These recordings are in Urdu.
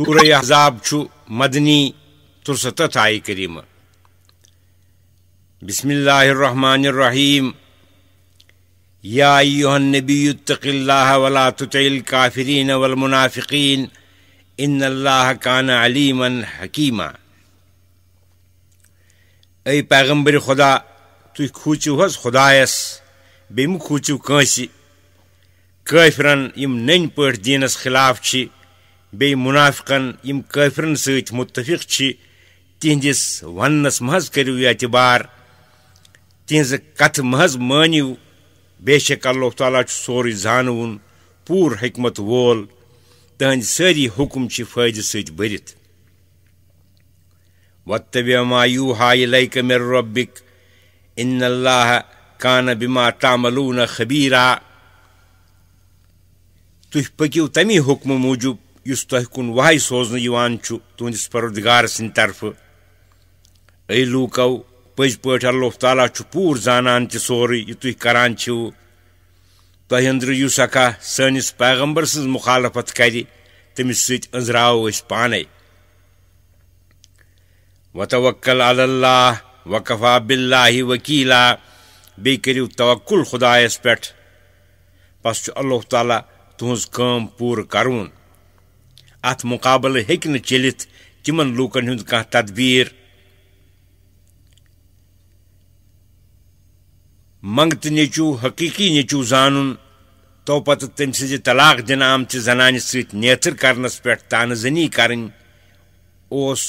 احزاب احذاب مدنی ترسط آئی کریمہ بسم اللہ الرحمن الرحیم یا یاحن نبی کافرین والمنافقین ان اللہ کان علیما حکیما اے پیغمبر خدا توچو حس بیم کھوچو کافرن یم نین پٹ دینس خلاف چھ بہ منافقن قفرن ست متفق سے تہندس ونس محو اعتبار تہذ کتہ محض مانی بے شک اللہ تعالی سوری زان پور حکمت وول تہند سی حکم سے فائدہ ست بہ مایو ہائے مربق ان کانہ بما ٹامل تُہۍ پٔکِو تمی حکمہ موٗجوٗب اس کن وہی سوزن تہندس پردگار سند طرف اے لوکو پز پا اللہ تعالیٰ چھ پور زان سوری یہ تھی کران تہ اس اکا سنس پیغمبر سن مخالفت کر تمس ست اس پانے وتوکل اللہ وقفا بل وکیلا بیو توکل خدائس پس اللہ تعالیٰ تہذ پور کرون ات مقابلہ ہلتھ تم تدبیر منگت نچو حقیقی نچو زان تو پت تم سز طلاق دن آمت زنانہ ست نیتر کرنس پہ تان زنی کرن اس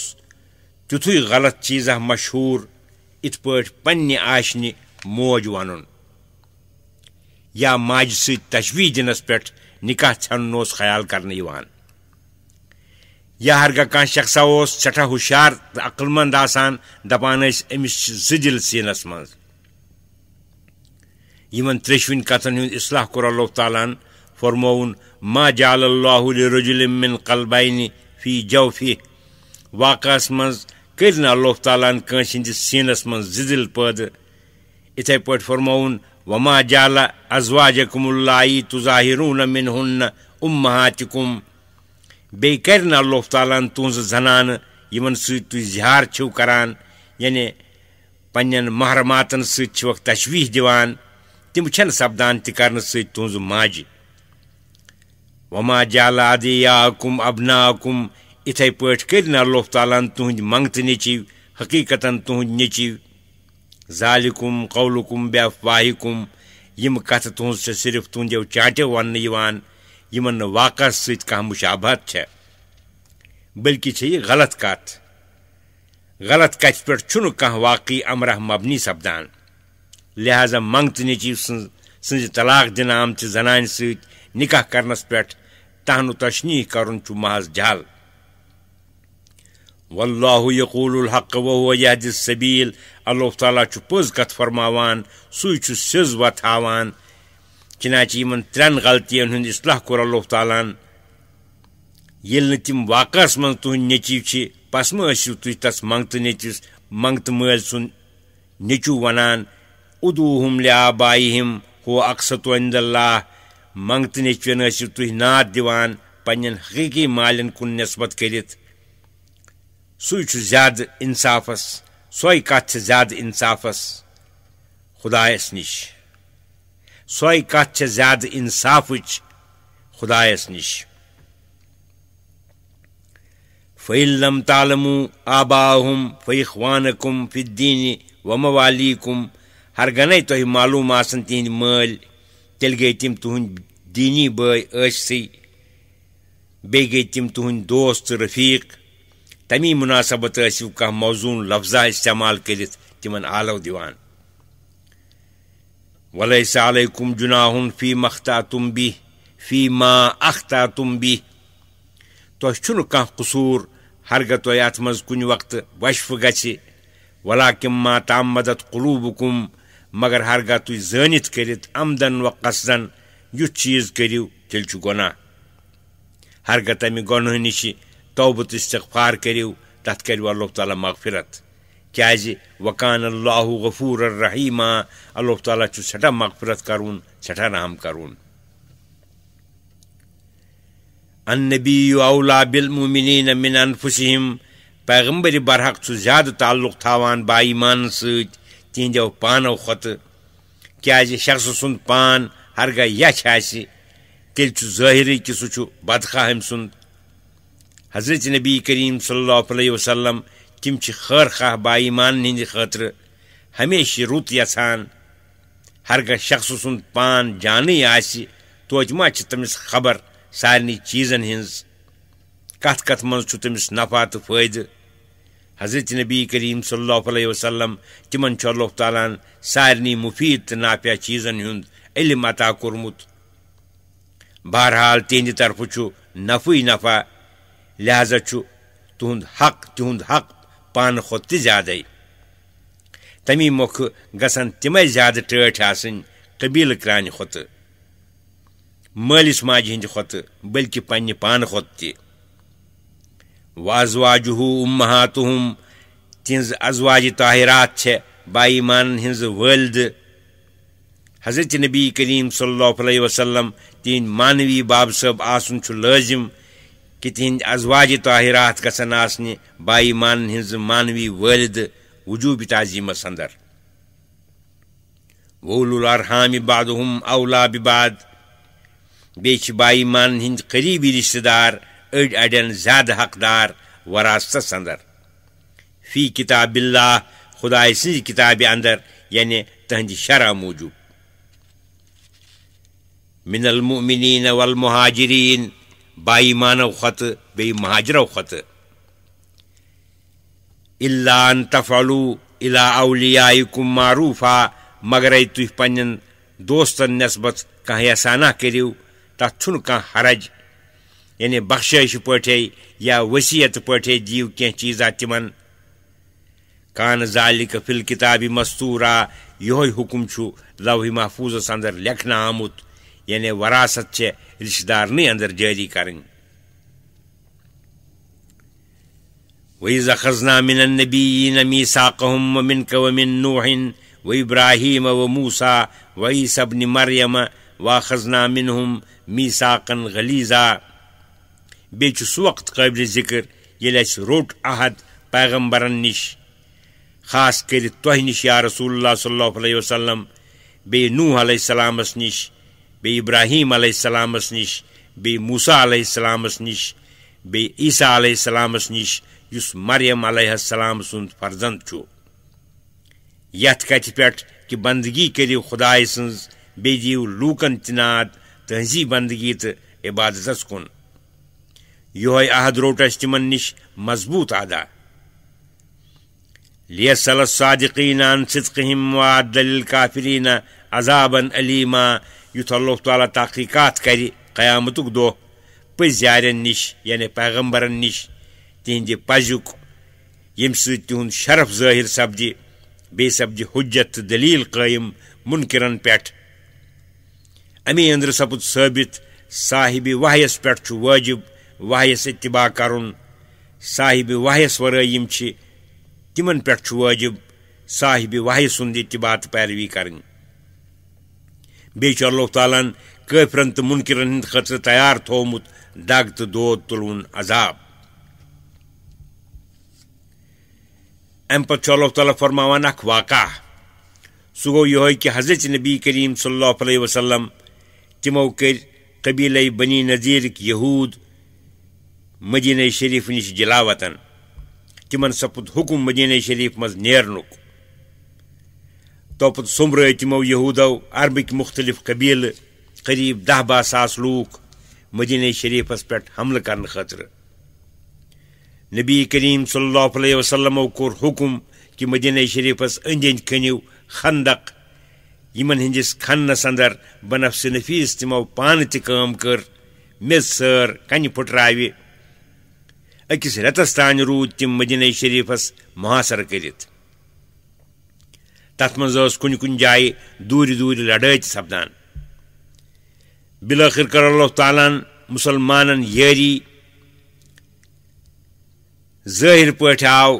تئی غلط چیزہ مشہور ات پاٹ پنہ آشن موج ون یا ماجہ سشوی دنس پہ نکاح چھنس خیال یوان یا ہرگاہ کان شخصہ اس سٹا ہوشار تو عقلمند آپ امس زل سینس مزن تریشوین کتن ہند اصلاح اللہ تعالیٰ فرمو ما جال اللہ الرجل غلبا فی جوفی واکہ مر نا اللہ تعالیٰ كاسہ ہندس سینس من زدل پیدے اتھے پا فمو وما جالہ ازواجکم اللہ ال تزاہ رونہ من ہنہ اُم مہات بیٚیہِ کَرِ نہٕ اللہ تعالیٰ ہَن تُہٕنٛزٕ زَنانہٕ یِمَن سۭتۍ تُہۍ زِہار چھِو کَران یعنی پنٛنٮ۪ن محرماتن سۭتۍ چھِوَکھ تَشویٖح دِوان تِم چھَنہٕ سَپدان تہِ کَرنہٕ سۭتۍ تُہٕنٛزٕ ماجہِ وَما جالا دِیا کُم اَبنا کُم یِتھَے پٲٹھۍ کٔرۍ نہٕ اللہ تعالیٰ ہَن تُہٕنٛدۍ منٛگتہٕ نیٚچِو حقیٖقَتَن تُہٕنٛدۍ نیٚچِو ظالِکُم قولُکُم بے افواہِکُم یِم کَتھٕ تُہٕنٛز چھِ صرف تُہٕنٛدیو چاٹیو وَننہٕ یِوان یمن واقع نہ ستھہ مشابہت چھ بلکہ یہ غلط کت غلط کت پہ واقعی امرہ مبنی سپدان لہذا منگت نچیب سن طلاق دن آمت زنان ست نکاح کرنس پہ تہن و تشنیح چھ محض جال واللہ یقول الحق وهو یہ السبیل اللہ تعالیٰ پوز کت فرماوان سوی چھ سز وتھاوان چنانچہ ان ترین غلطی ہند اصلاح کور اللہ یل نم تم من تہ نیچو مسو تھی تس منگتہ نیچوس منگت مل سیچو نیچو ادو ادوہم لیا ہم ہو اللہ منگت نیچوین نچوین تھی نعت دان پن حقیقی مالین کن نسبت کرت زیادہ انصافس سوئی کت سے زیادہ انصافس خدایس نش سوے سیاد انصاف خدائس نش فی الم تالمو آبا ہوں فیغ وانہ کم فدین وموالی کم ہر گنے تہ معلوم تعلوم تہند مل تیل گئی تم تہند دینی بے عصی بی گے تم تہد دوست رفیق تمی مناسبت موضوع لفظہ استعمال کرت تمن آلو دیوان ولیس علیکم جناہ فی مختہ تم بھی فی ما آخا تم بھی تہ چھ قصور ہرگہ تہ ات مز کن وقت وشف گس واتت قلوب وکم مگر ہرگہ کرت کرمدن و قصدن یت چیز کرو تیل گناہ ہرگہ تمہ نش طوبت استفار کرو تف کرو اللہ تعالیٰ مغفرت کیازِ جی؟ وقان اللہ غفور الرحیمہ اللہ تعالیٰ چھُ سٮ۪ٹھاہ مغفرت کرُن سٮ۪ٹھاہ رحم کرُن ان نبی اولا بلمن من انفسیم پیغمبر برحق چھُ زیادٕ تعلق تھاوان با ایمانن سۭتۍ تِہنٛدیو پانو کھۄتہٕ کتہ کخص سُنٛد پان ہرگاہ یچھ آسہِ تیٚلہِ چھُ تیل کہِ سُہ چھُ بدخواہ أمۍ سُنٛد حضرت نبی کریم صلی اللہ علیہ وسلم تم خیر با ایمان ہند خاطر ہمیشہ رت یعان ہرگہ شخص سن پان جانے آوت تمس خبر سارے چیزن ہز کت کت مز تمس نفع تو فائدہ حضرت نبی کریم صلی اللہ علیہ وسلم تمن اللہ تعالیٰ ہن سارے مفید تو نافیہ چیزن ہند علم عطا کورمت بہرحال تہ طرف نفع نفع لہذا تہد حق تہد حق پان ت زیادے تمی مخ گم زیادہ ٹھٹ آ قبیل کران کتہ ملس ماجہ ہند کتہ پنہ پان کاز واجہ مہاتم تہ ازواج طاہرات بائی مان ہلد حضرت نبی کلیم صلی اللہ علیہ وسلم تہند مانوی باب صبح لازم कि तिहंद अजवाज ताहिरात गसन बाई मान हिंज मानवी वलद वजूब ताजीमस अंदर वोलुलरहाम बादहुम अवला बिबाद बेच बाई मान हिंद करीबी रिश्तेदार अड अडन ज्यादा हकदार वरासत अंदर फी किताबिल्ला खुदा सिंज किताब अंदर यानि तहंद शरा मूजूब मिनल मुमिनीन वल मुहाजरीन بائیمانو کت مہاجرو کتہ ان طفلو الی اولیائکم معروفا مگر تھی پن دوستن نسبت کہ یاحسانہ کرو تر چھ کہ حرج یعنی بخشیش پایا یا ورثیت پاٹ دیو کی چیزہ تم کان زال قفل کتابی مستورہ یہکم چھ لو محفوظ اندر لکھن آمت یعنی وراثت رشتہ دارنٕے اندر جٲری کرٕنۍ ذا خزنہ من النبیین من ومنک ومن نوح و ابراہیم و موسا وئی سبن مریمہ وا خضنامن میساک غلیزا سُہ وقت ذِکر ییٚلہِ اَسہِ روٚٹ عہد پیغمبرن نِش خاص کٔرِتھ تۄہہِ نِش یا رسول اللہ صلی اللہ علیہ وسلم بیٚیہِ نور علیہ السلامس نِش به ابراهیم علیه السلام است نیش به موسی علیه السلام است نیش به عیسی علیه السلام است نیش یس مریم علیه السلام سند فرزند چو یت کتی پیٹ که بندگی کری خدای سنز بیدیو لوکن تناد تنزی بندگی تا عبادتس کن یوہی عہد روٹس تمن نش مضبوط ادا لیسل الصادقین عن صدقهم وعدل الكافرین عذابا علیما یوتھ اللہ تعالیٰ تحقیقات کر قیامت دہ پزارن نش یعنی پیغمبرن نش تہند سہد شرف ظاہر سپد سپد حجت تو دلیل قائم منکرن پہ امی اندر سپد ثابت صاحب واحس پٹ واجب واہیس اتباع کر صاحب واحس وراعم تمن واجب صاحب واہی سند اتباع پیروی کر اللہ تعالیٰ ہیفرن تو منکرن ہند خطر تیار ڈگ تو دود تلون عذاب ام پتہ اللہ تعالیٰ فرما اخ واقعہ سہ یہ کہ حضرت نبی کریم صلی اللہ علیہ وسلم تمو کر قبیل بنی نذیرک یہود مدینہ شریف نش جلاوتن تمن سپد حکم مدینہ شریف مز نیرنک توپت تو سم یہود عربک مختلف قبیلہ قریب دہ بہ ساس لوک مدینہ شریفس پہ حملہ کرطر نبی کریم صلی اللہ علیہ وسلمو ککم کہ مدینہ شرفس کھنیو خندک ان ہندس کھنس ادر ب نفصہ نفیس تمو پان تر مر کن پھٹر اکس رتس تین رود تم مدین شریفس محاصر کرت کن مائ دور لڑائی سپدان بلاخر کر اللہ تعالیٰ مسلمان یری ظاہر پٹ آو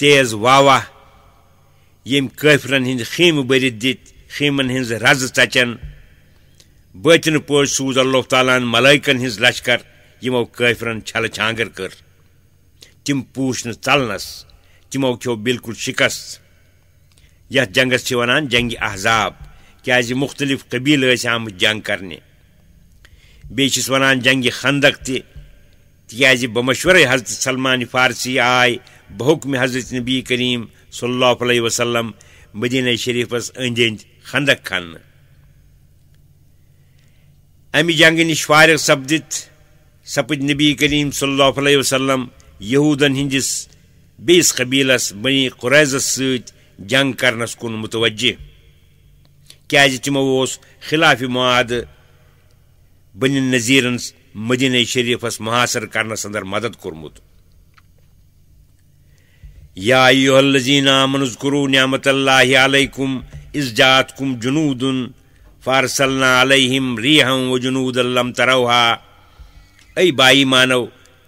تیز واوا یم ہند خیم برت دت خیمن ہز رز ٹچن بتن پی سوز اللہ تعالیٰ ملائکن ہز لشکر یمور چھل چھانگر کر تم پوچھ نلنس تمو بالکل شکست یتھ جنگس ونان جنگ احزاب کیازِ مختلف قبیل آمت جنگ کرنے بیس و جنگ حندک تہ بمشورے حضرت سلمان فارسی آئے بحکم حضرت نبی کریم صلی اللہ علیہ وسلم مدینہ شریفس اند خندق کھن ام جنگ نش فارغ سپد سپد نبی کریم صلی اللہ علیہ وسلم یہودن ہندس بیس قبیلس بنی قریضس ست جنگ کرنس کن متوجہ کیاز جی تمو اس خلاف مواد بن نظیرن مدینہ شریفس محاصر کرنس اندر مدد کورمت کت الذین منس کورو نعمت اللہ علیکم کم عجات کم جنو فارثلہ علیہم ریحم و جنود الم تروہا ای بائی مانو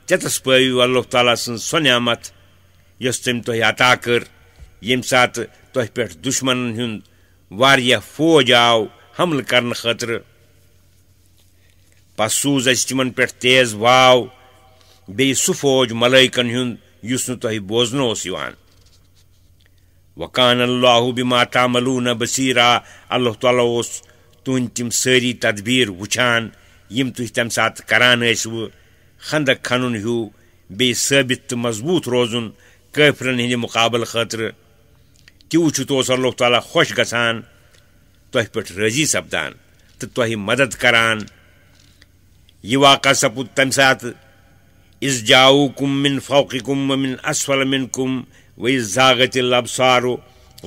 چتس پیو اللہ تعالیٰ سن سو نعمت یس تم تہ عطا کر یم سات دشمن ہند فوج آو حمل کر خاطر پس سوز تمن پہ تیز واو بیٚیہِ سُہ فوج ملیکن ہند اس نو بوزن اس وقان اللّہ بماتاملون بصیٖرا اللہ تِم سٲری تدبیٖر تم یِم تدبیر وچان تمہ سات ٲسوٕ خندق کھن ہیو بیٚیہِ ثابت تو مضبوط روزُن قفرن ہند مقابل خٲطرٕ تو ص اللہ تعالیٰ خوش گھان تہ رضی سپدان تو مدد کران یہ واقعہ سپود تمہ سات اس جاوک و اس زاغت ابسار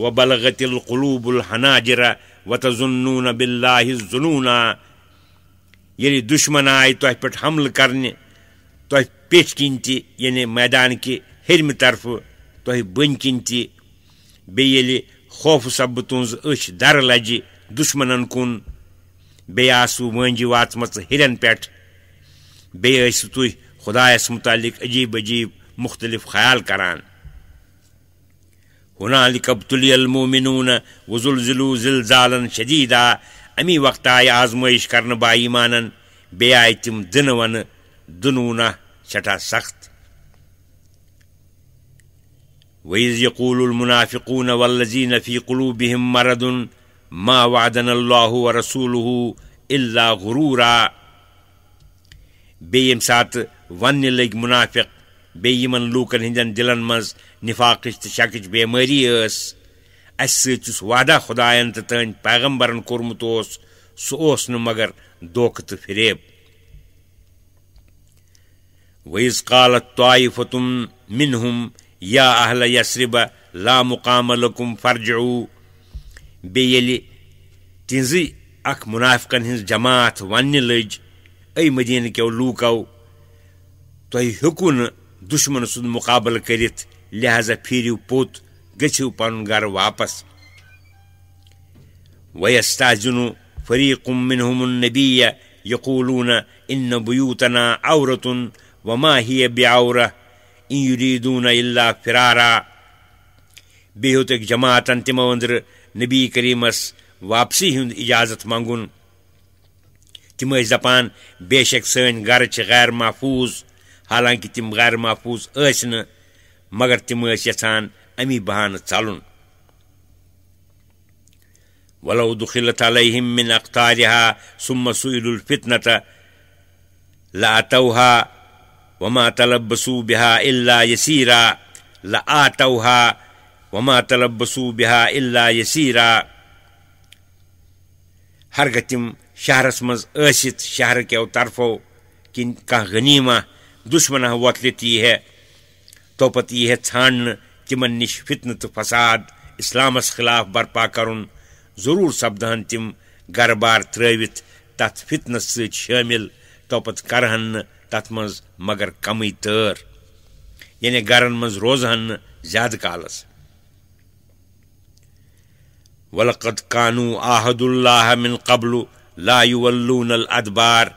و بلغت القلوب الحناجر و تظنون باللہ الظنون یعنی دشمن آئے تہ حمل کرنے تہ تہ یعنی میدان کہ ہرمہ طرف بن تہ بییل خوف سب تن در لشمن كن بی مجھے واچمت ہر پھٹھے تحیس متعلق عجیب عجیب مختلف خیال كر ہنال قبطو منہ غزل ذلو ذلظال شدیدہ امی وقت آئے آزمائش کرنے بایمان بی آئی تم دنوہ سٹھا سخت واذ يقول المنافقون والذين في قلوبهم مرض ما وعدنا الله ورسوله الا غرورا بيم سات ون لگ منافق بیمن لوکن ہندن دلن مز نفاق تو شکچ بیماری اس اس سس وعدہ خداین تو تہد پیغمبرن کورمت اس سہ مگر دوک تو فریب ویز قالت طائفتم منہم يا أهل يسرب لا مقام لكم فرجعوا بيلي تنزي اك منافقن هنز جماعت ون لج اي مدينة كيو لوكو توي هكون دشمن سن مقابل كريت لہذا پھیرو پوت گچھو پن گھر واپس ويستاذن فريق منهم النبي يقولون إن بيوتنا عورة وما هي بعورة إن يريدون إلا فرارا بيهوتك جماعت انتما وندر نبي كريمس واپسی ہند اجازت منگن تم دپان بے شک سن گر غیر محفوظ حالانکہ تم غیر محفوظ ٲسۍ مگر تم یژھان امی بہانہٕ ژلُن ولو دخلت علیہم من اقتارها ثم سئلوا الفتنة لأتوها وما تلبسوا بها بسوا یسیرا لا آوہا وماتلب بسوا الہسا ہرگہ تم شہرس مزت شہرکرفو کن کنیما دشمنہ وقت یہ توپت یہ تمن نش فتنہ تو فساد اسلام خلاف برپا کر ضرور سپدہن تم گربار تروت تف فتنس ست شامل توپ کر تر مز مگر کمی تر یعنی گرن مز روزن زیادہ کالس ولقد کانو عہد اللہ من قبل لا الادبار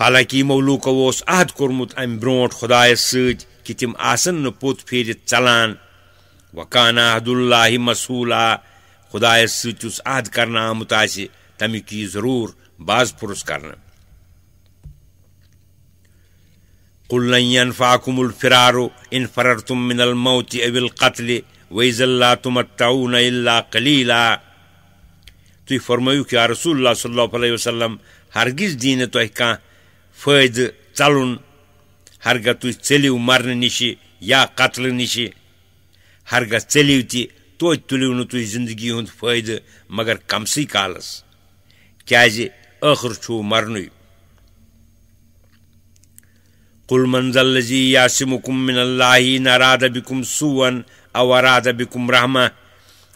حالانکہ یمو لوکو اس عہد کورمت ام امو خدایس ست کہ تم آپ پوت پھیر چلان وکان عہد اللہ مسول خدایس خداس ستس عہد کر آمت آیض ضرور باز پرس کرنا قل لن ينفعكم الفرار ان فررتم من الموت او القتل ویز اللہ تمہ کلی فرمایو کہ رسول اللہ صلی اللہ علیہ وسلم ہرگز دین تو کان فائد چلن ہر گہ تھی چلیو مرنے نشہ یا قتل نشہ ہرگہ چلیو تی توہیں تلیو نو تھی زندگی ہند فائدہ مگر کم سی کالس کیا جی؟ ٲخر خر مرنُے مرن منزل منظلزی یا سمکم اللہ ن رادہ بکم سوون او رادھ بکم رحمہ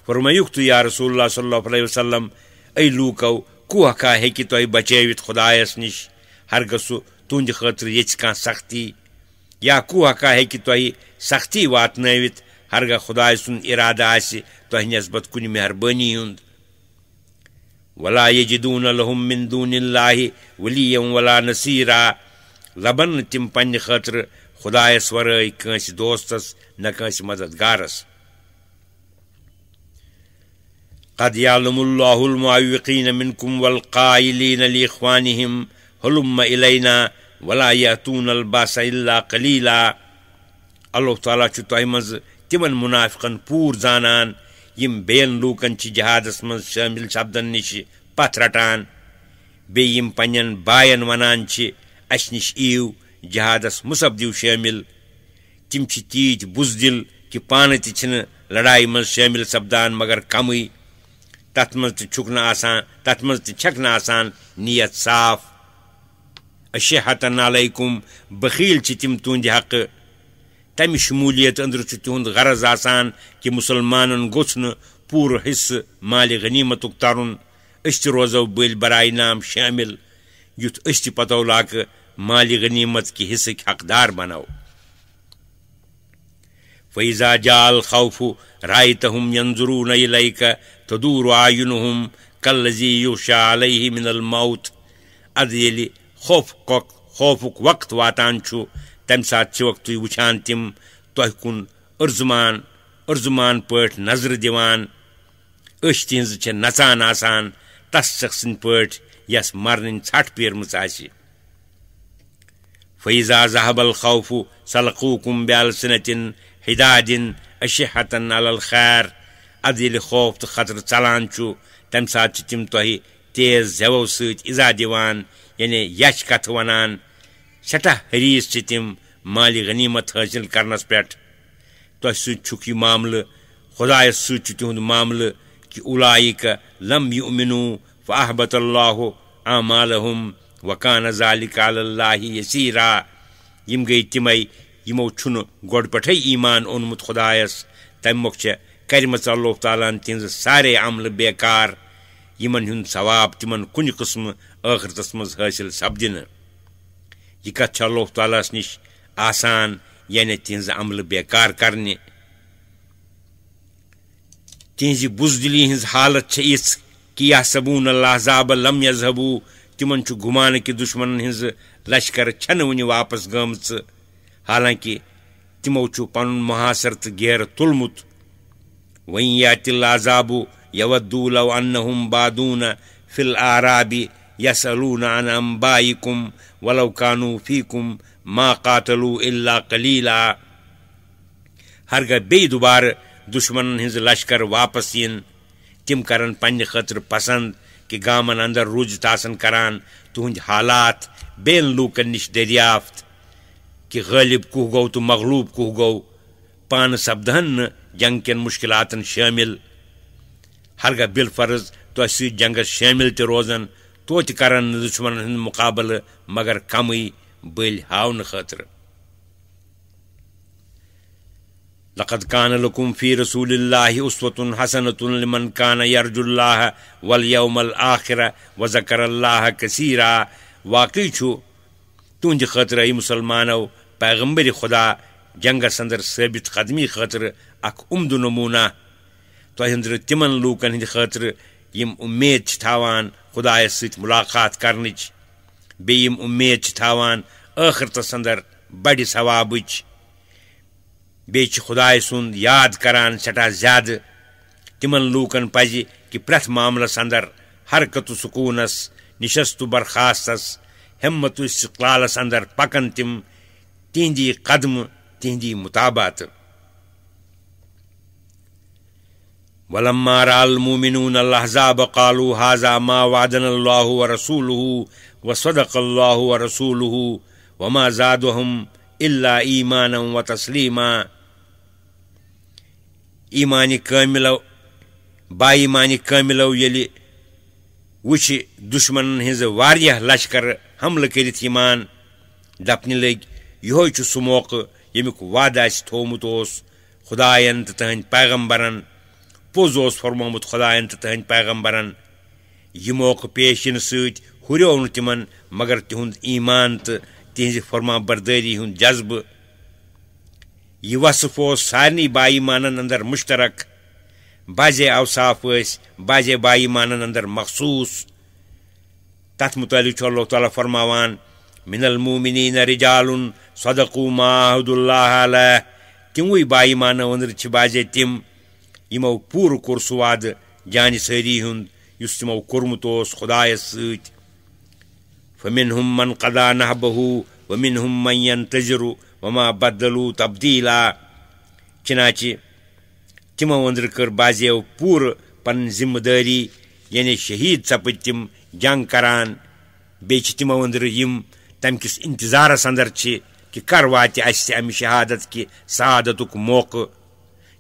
فرمائیف تو یا رسول اللہ صلی اللہ علیہ صم اے بچٲوِتھ خۄدایَس نِش ہی سُہ تُہنٛدِ خٲطرٕ ییٚژھِ کانٛہہ سختی یا ہیٚکہِ تۄہہِ سختی واتنٲوِتھ ہرگاہ خۄداے سُنٛد اِرادٕ آسہِ تۄہہِ نٮ۪سبت کُنہِ مہربٲنی ہُنٛد ولا يجدون لهم من دون الله وليا ولا نصيرا لبن تم پن خطر خدایس ورٲے کٲنٛسہِ دوستس نہ مددگارس قد يعلم الله المعوقين منكم والقائلين لإخوانهم هلما إلينا ولا يأتون الباس إلا قليلا الله تعالى چھُ تۄہہِ تِمن منافقا پوٗر زانان یم بین لوکن چھ جہادس من شامل مپدن نش پت رٹان بیم باین ونان چھ اس نش ایو جہادس مسپد شامل تم چھ تیت بزدل کہ پانے لڑائی من شامل سپدان مگر تت کم تر مک نت آسان نیت صاف اشحت علیکم بخیل چھ تم تند حقہ تمہ شمولیت اندر چہن غرض آسان کہ مسلمان گوس نور حصہ مال غنیمت روزو تول برائے نام شامل یھ پتو لاکہ مال غنیمت کص حق حقدار بنو فیضا جال خوف و رائے طم ضرور تدور آم کل لذیو شاہی من الماؤت ادہ خوف خوف وقت واتان چھُ تمہ ساتھ تھی و تم تہ عرزمان عرزمان پاٹ نظر دش تہذ نچان آشخ سند پاٹ یس مرن ٹھٹ پیرم فیضا ذہب الخوفو سلقو قم بالسنتن ہدادن اشحتن الخیر علخیر ادل خوف تو خطرہ ثلان تمہ سات تہ تیز زو یعنی یچھ یچکت ونان سٹھا حریض سے تم مال غنیمت حاصل کرنس پہ تہ سک یہ معاملہ خدائس خدا معاملہ کہ اولائک لم یؤمنو فاحبت اللہ اعمالہم وکان ذالک علی اللہ یسیرا یم گئی تمے یمو چھن گوپ پٹھے ایمان اونمت خداس تمہیں چھ کرم اللہ تعالیٰ تہذ سارے عمل بیکار یمن ہند ثواب تمن کن قسم غرتس من حاصل سپدن یہ کت لوہ تعالیٰس نش آسان یعنی تہذ عمل بیکار کرنے تہذی بزدلی ھن حالت اِس کہ یہ صبون اللہ لہذابہ لم یذہبو ضبو تم گھمانہ کہ دشمن ہزہ لشکر چھن ون واپس گم حالانکہ تمو پن محاصر تو گیر تلمت ور یا تل تاذاب يودول انہ بادون فل آرابی یسلون عن انبائکم ولو کانو فیکم ما قاتلو الا قلیلا ہرگہ گہ دوبار دشمن ہنز لشکر واپس ین تم کرن پنہ خطر پسند کہ گامن ادر تاسن کران تہد حالات بین لوکن نش دریافت کہ غالب کو گو تو مغلوب کو گو پان سپدہ جنگ کن مشکلاتن شامل ہر گہ بفرض تہس ستی جنگس شامل روزن توہ کر دشمن ہند مقابلہ مگر کمی بل ہاؤن خاطر لقد كان لكم في رسول الله أسوة حسنة لمن كان يرجو الله واليوم ال وذكر الله كثيرا کثیرہ چھو تہند خطر آئی مسلمانو پیغمبر خدا جنگس ادر ثابت قدمی خاطر اخ عمد نمونہ تہ تمن لوکن ہند خاطر امید تعاون ست ملاقات کرنچ بیم امید تعانتس ادر بڑ ثوابچ بیچ خدا سند یاد کر سٹھا زیادہ پزِ کہ پرٛٮ۪تھ معاملس اندر حرکت و سکونس نشست و برخاستس ہمت و استقلالس اندر پکن تم تہندی قدم تہدی مطابات ولما را المؤمنون الاحزاب قالوا هذا ما وعدنا الله ورسوله وصدق الله ورسوله وما زادهم الا ما زادم اللہ کاملو با ایمانہ کاملو یلی کاملیل و دشمن ہز واریہ لشکر حمل کرت ایمان دپنہ لگ یہ سہ موقع یمیک وعدہ اس تھومت اس خدائن تو تہند پیغمبرن پوز فرمومت خدائن تو تہند پیغمبرن یہ موقع پیش پیغمبرنو ہریو نو نمن مگر تہد ایمان تو تہذ فرما برداری ہند جذبہ یہ وصف اس سارے بائیمان اندر مشترک باز اوصاف ثاذے بائیمان اندر مخصوص تت متعلق اللہ تعالیٰ فرماوان من المومنین رجال رجالن صدقو محمد اللہ عہت تم بائیمانہ اندر بازہ تم یمو پور کور سہ وعدٕ جانہِ سٲری ہُنٛد یُس تِمو کوٚرمُت اوس خۄدایس سۭتۍ فمِن ہُم من قدا نہبہوٗ ومِن ہُم مین تجرُ وما بدلوٗ تبدیٖلا چِنانچہِ تِمو أنٛدرٕ کٔر بازیو پوٗرٕ پنٕنۍ ذِمہٕ دٲری یعنی شہیٖد ژَپٕتۍ تِم جنگ کران بیٚیہِ چھِ تِمو أنٛدرٕ یِم تَمہِ کِس اِنتظارَس اَنٛدر چھِ کہِ کَر واتہِ اَسہِ اَمہِ شہادت کہِ سعادتُک موقعہٕ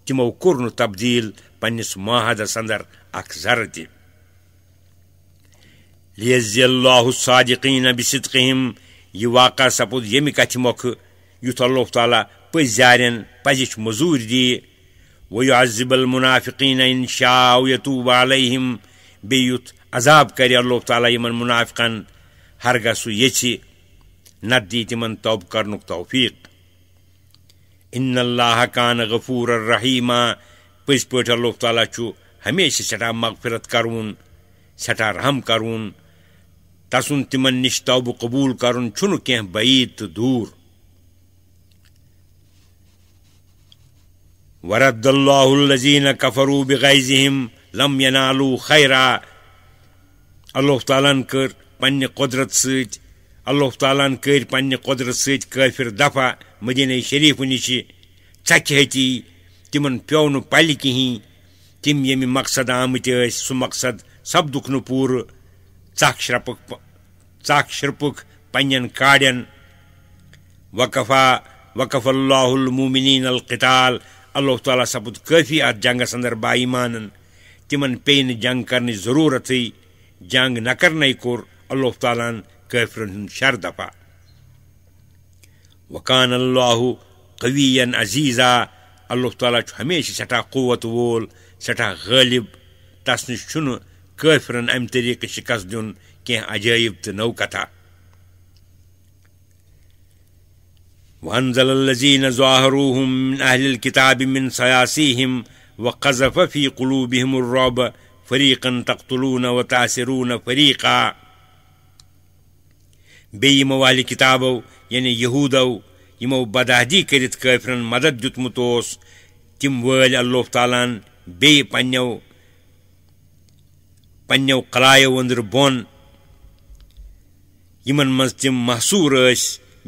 تمو کور تبدیل پنس پاحدس اندر اخ ضر تہذی اللہ صادقین بصدقہم یہ واقعہ سپود یمہ کتھ موقع یھ اللہ تعالیٰ پز زار پذچ مزور ان شاء یتوب علیہم بیت عذاب کرے اللہ تعالیٰ یمن منافقن سہ یچھ نت دی تمن توب کرنک توفیق ان اللہ کان غفور الرحیمہ پز پاٹ اللہ تعالیٰ ہمیشہ سٹھا مغفرت کرون سٹھا رحم کرون تسن تمہ نش توب قبول کرن چھن کی بعید تو دور ورد اللہ الزین کفرو غازیم لم ینالو خیرا اللہ تعالیٰ کر پنہ قدرت ست اللہ تعالیٰ کر پنہ قدرت کردرت ستر دفع مدینہ شریف نش ٹچہ ہتی تم پہ پلے کہین تم یم مقصد آمت یس سم مقصد سپدھ نک شرپک چکھ شرپک پن کاڑین وقفا وقف اللہ المومنین القتال اللہ تعالیٰ سپد کافی ات جنگس اندر با مان تم پی نہ جنگ کرنچ ضرورت جنگ نہ کرنے کور اللہ تعالیٰ كافرن شردفا وكان الله قويا عزيزا الله تعالى چھ ستا سٹھاہ قوت وول ستا غالب تس شن كافرن ام طریقہ شكاس دون کینٛہہ عجائب تنو كتا وأنزل الذين ظاهروهم من أهل الكتاب من سياسيهم وقذف في قلوبهم الرعب فريقا تقتلون وتعسرون فريقا بیے والو یعنی یہود بدہدی کرتر مدد دت تم اللہ تعالیٰ ہن پنو کلا ادر بن من تم محصور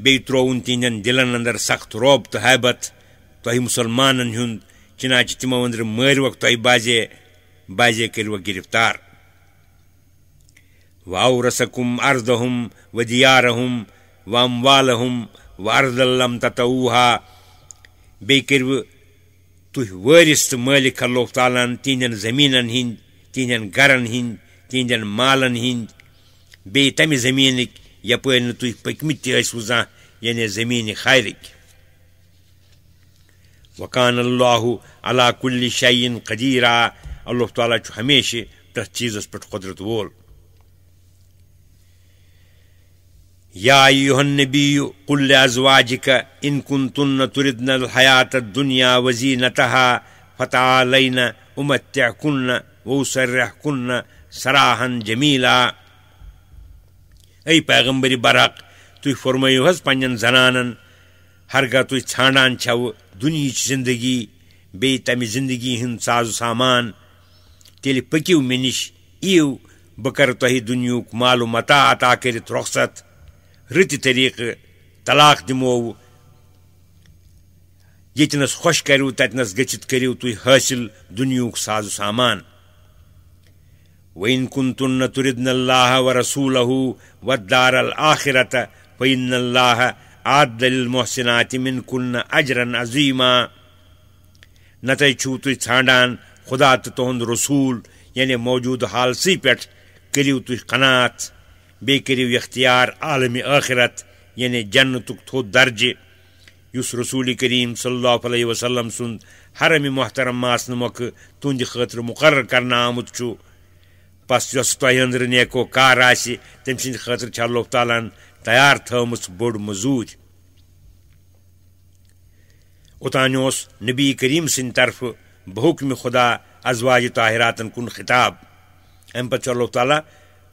یعی ترون تہ دل اندر سخت روب تو حیبت تہوی مسلمان ہند چنچہ تمو مروق تہ باز باضے کرو گرفتار واؤرسکم اردہم و ودیارم و اموالہم و اردلم تتوہا بیے کرو تہ تو مالک اللہ تعالیٰ تہندین زمین ہند تہندین گرن ہند تہندین مالن ہند بی تمہ زمینک یپ نی پکمت تسو زان یعنی زمین خارک وقان الل کل شعین قدیرہ اللہ تعالیٰ ہمیشہ پریت چیز پہ قدرت وول یا نب قل واجہ ان کنتن تردن الحیات الدنیا وزینتها فتعالین امتعکن لینہ امتیہ جمیلا ای کنہ برق جمیلہ اے پیغمبری برک ترم پین زنان ہر گہ تی ھانڈ چو دنہ زندگی بی تمہ زندگی ہند ساز سامان تیل پکو میں نش ایو بر مالو متا عطا كرت رخصت رت ط طریقہ طلاق دمو یتنس خوش کرو تتنس گچتھ کرو تاصل دنیا سازو سامان ورینکنہ تردن اللّہ و رسول ودار ال آخرت بین اللّہ عادل المحسنہ تمینہ اجرن نَتَے نتھو تُہۍ ژھانٛڈان خدا تہٕ تُہُنٛد رسوٗل یعنی موجوٗدٕ حالسٕے پٮ۪ٹھ کٔرِو تُہۍ تنات کٔرِو اختیار عالمی ٲخرت یعنی جنتُک تھوٚد درجہ اس رسولی کریم صلی اللہ علیہ وسلم سند حرم محترم ماسن موقع تہند خاطر مقرر کر آمت بس تۄہہِ أنٛدرٕ نیکو کار خٲطرٕ تم اللہ تعالیٰ ہن تیار توڑ مضوج اوٚتانۍ اس نبی کریم سند طرفہ خۄدا خدا ازوائے طاہراتن کن خطاب امہ پتہ اللہ تعالیٰ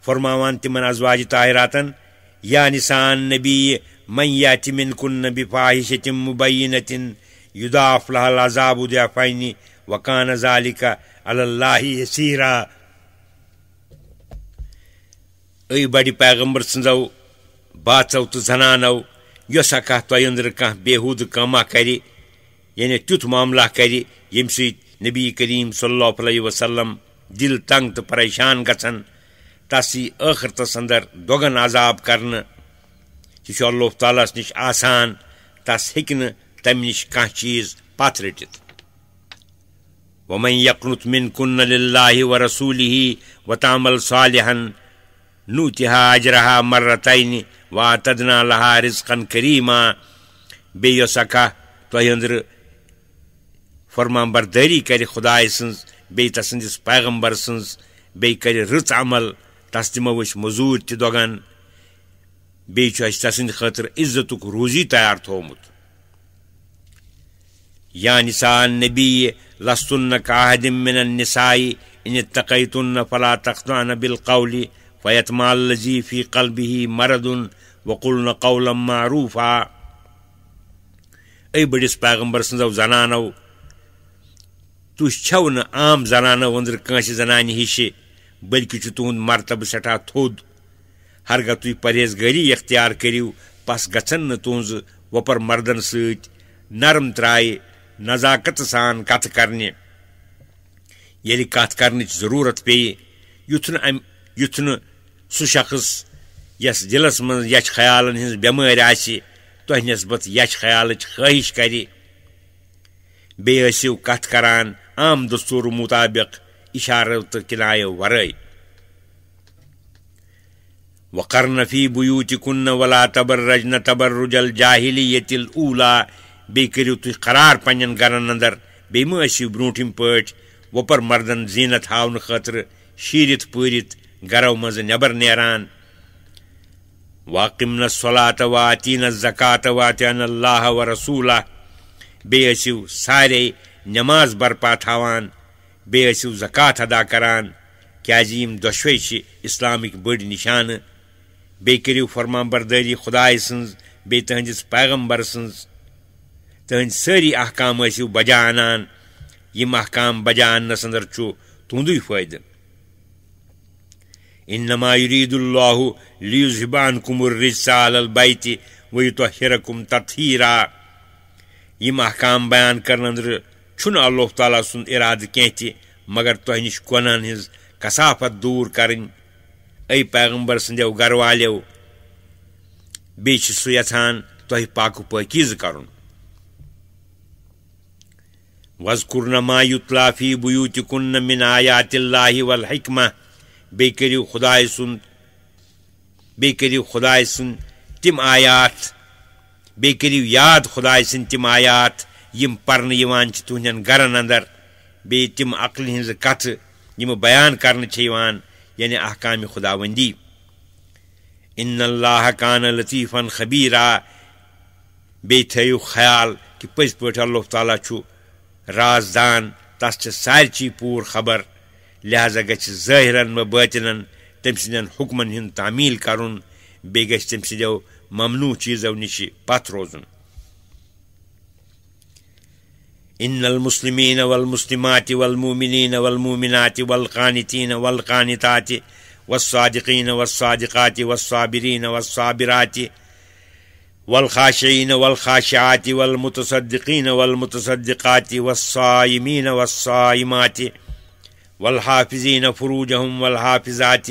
فرماوان تمن ازواج طاہراتن یا نسان نبی من کن میہ مبینت مبعینہ یدا العذاب الاباب وکان ذالک علی اللہ یسیرا ای بڑی پیغمبر سنزو باذو تو زنانو یسہ کہ طر کہ بے حود کامہ کر یعنی تیت معاملہ كر یم ست نبی کرم صلی اللہ علیہ وسلم دل تنگ تو پریشان گھن تس ٲخرتس اندر دۄگن عذاب کرنہٕ یہِ چھُ اللہ تعالیٰ ہس نِش آسان تس ہیٚکہِ نہٕ تمہِ نِش کانٛہہ چیٖز پتھ رٔٹِتھ و یقنُت مِن کُن اللّہ و رسوٗلی وتامل رسولی وطام اجرہا نوتہ وا تدنا لہا رِزقن کریٖما بیٚیہِ قن کریمہ تۄہہِ أنٛدرٕ فرمان بردٲری کرِ خۄداے سٕنٛز بیٚیہِ تسٕنٛدِس پیغمبر سٕنٛز بیٚیہِ کرِ رٕژ عمل تس دمو أس مزور تدغن بیٚیہِ چھُ تسٕنٛدِ خٲطرٕ عزتُک روٗزی تیار تھوٚومُت یا نِسا نبی لستُن کاہدِم من نِسایہِ ان تقیتُن فلا تختانہ بالقولہِ فیت مال لذیٖفی قلبی مردُن وقلن قولم معروٗفا أے بٔڑِس پیغمبر سٕنٛزو زنانو تُہۍ چھَو عام زنانو أنٛدرٕ کانش زنانی ہِشہِ بلکہ تہد مرتبہ سٹھا تھود ہرگت تھی پہیز اختیار کرو پس گھن تہذ وپر مردن ست نرم ترائے نزاکت سان کت کرنے کری کت کرنچ ضرورت پی یو ام یھ شخص یس دلس من منچ خیالن تہ نسبت یچھ خیالج خواہش کر بیسو کت کران عام دستور مطابق işaretine varayı. وقرن في بيوتكن ولا تبرجن تبرج الجاهلية الأولى بیکریو تو قرار پنجن گرن اندر بیمہ ٲسِو برونٛٹھِم پٲٹھۍ وۄپر مردن زیٖنت ہاونہٕ خٲطرٕ شیٖرِتھ پٲرِتھ گَرو منٛزٕ نٮ۪بر نیران واقِم نہ سۄلات واتی نہ زکات واتیان اللہ و رسوٗلہ بیٚیہِ ٲسِو سارے نٮ۪ماز برپا تھاوان بیٚیہِ ٲسِو زکات ادا کران کیٛازِ جی یِم چھِ بٔڑۍ نِشانہٕ بیٚیہِ کٔرِو فرمان بردٲری خۄداے سٕنٛز بیٚیہِ تٕہٕنٛدِس پیغمبر سٕنٛز تٕہٕنٛدۍ سٲری احکام ٲسِو بجا یسو بجائے انکام بجائے انسر چھ تھی فائدہ انما اللہ لیہ حبان تۄہہِ ہِرکُم تتھیٖرا یِم احکام بیان کرنہٕ کردر چ اللہ تعالیٰ تعالی سراد مگر تہوہ نش کن کثافت دور کریں اے پیغمبر سدیو گروالی سہان تہو پكیز کرن نما مایوط لافی بو تنہ آیات اللہ والحکمہ ولحکمہ بیے کریو خدا سنے كریو خدا سم آیات یاد یا خدا سم آیات یم پرنه یوان چې تہندٮ۪ن گرن اندر بیٚیہِ تِم عقلہِ ہٕنٛزٕ کتھٕ یِمہٕ بیان کرنہٕ چھِ یِوان یعنی احکامہِ خداوندی ان اللہ کان لطیٖفن خبیٖرا بیٚیہِ تھٲیِو خیال کہِ پٔزۍ پٲٹھۍ اللہ تعالیٰ چھُ رازدان تس چھِ سارچی پوٗرٕ خبر لہذا گژھِ ظٲہرن بہٕ بٲطِنن تٔمۍ سٕنٛدٮ۪ن حُکمن ہُنٛد تعمیٖل کرُن بیٚیہِ گژھِ تٔمۍ سٕنٛدٮ۪و ممنوٗع چیٖزو نِش پتھ روزُن إن المسلمين والمسلمات والمؤمنين والمؤمنات والقانتين والقانتات والصادقين والصادقات والصابرين والصابرات والخاشعين والخاشعات والمتصدقين والمتصدقات والصائمين والصائمات والحافزين فروجهم والحافزات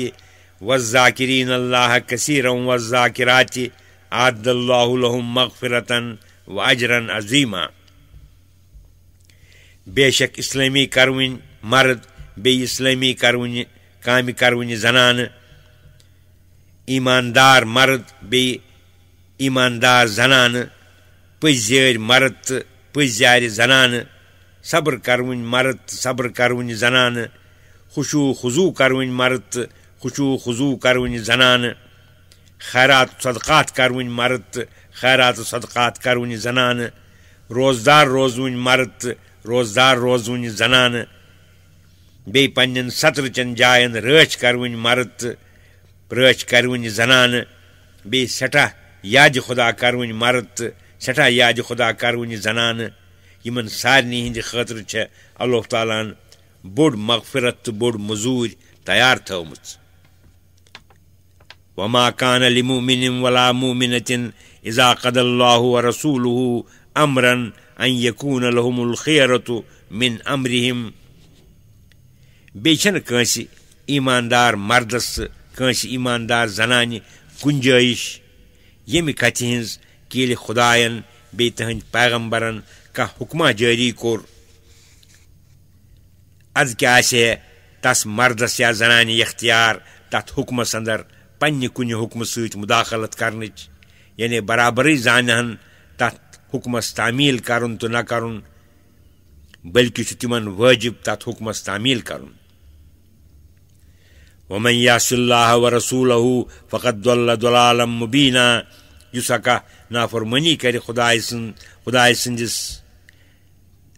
والذاكرين الله كثيرا والذاكرات أعد الله لهم مغفرة وأجرا عظيما بے شک اسلامی کرو مرد اسلامی بیسلمی کرو کاونی زنانہ ایماندار مرد ایماندار زنانہ پز مرد تو پزار زنانہ صبر کرو مرد تو صبر کرو زنانہ حشو حضو کرو مرد تو حشو حضو کرو زنانہ خیرات صدقات کرو مرد تو خیرات صدقات صدکات کرو روزدار روزو مرد تو روزدار روزون زنان بی پنن ستر چن جائن رچ کرون مرد رچ کرون زنان بی بیٹھہ یاد خدا کرون مرد تو سٹھا یاد خدا کرون کرو زنانہ سارے ہندی خاطرج اللہ تعالیٰ بوڑ مغفرت تو بوڑ مزور تیار تھومت وما تماکان علوم ولا علامو منتن قد الله ورسوله عمرن این یقو الحم الخیرت منع امرحیم بیانس ایماندار مردس کسہ ایماندار زنانی گنجائش یم کت ہن کیل خدائن پیغمبرن کا حکمہ جاری کور از کیا آئے تس مردس یا زنانی اختیار تت حكمس ادر پنہ کن حکمہ ست مداخلت کرنچ یعنی برابری زانہن تت حکمس تعمیل کرن تو نہ کرن بلکہ تم واجب تت حکمس تعمیل کرن ومن یاس اللہ رسول فقط اللہ عالم مبینہ اس نافر نافرمنی کر خدے سندس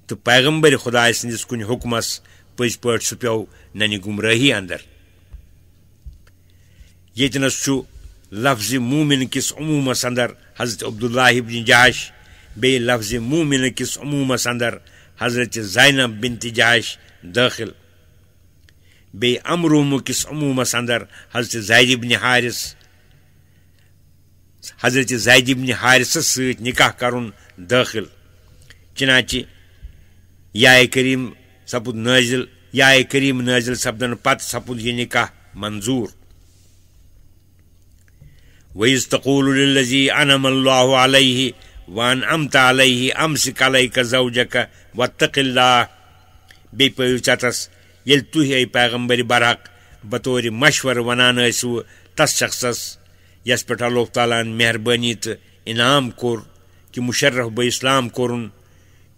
تو پیغمبر خدائے سندس کن حکمس پز پہ سہ ننہ گمراہی اندر یتنس لفظ مومن کس عمومس اندر حضرت عبداللہ ابن جاش بیفظ مومنکس عمومس اندر حضرت زائب بن تجاش داخل بیمروم کس عمومس اندر حضب نحارث حضرت زادب ن حارثہ ست نکاح کر داخل چنچہ یا کریم سپد نزل یا کریم نازل سپدن پتہ سپد یہ نکاح منظور الزی انم اللہ علیہ وان امت علیہ امسک علیک زوجک واتق اللہ بی پیو چتس یل تو ہی پیغمبر برحق بطور مشور ونان ایسو تس شخصس یس پٹھا لوگ تعالیٰ مہربانی تو انعام کور کہ مشرف بہ اسلام کورن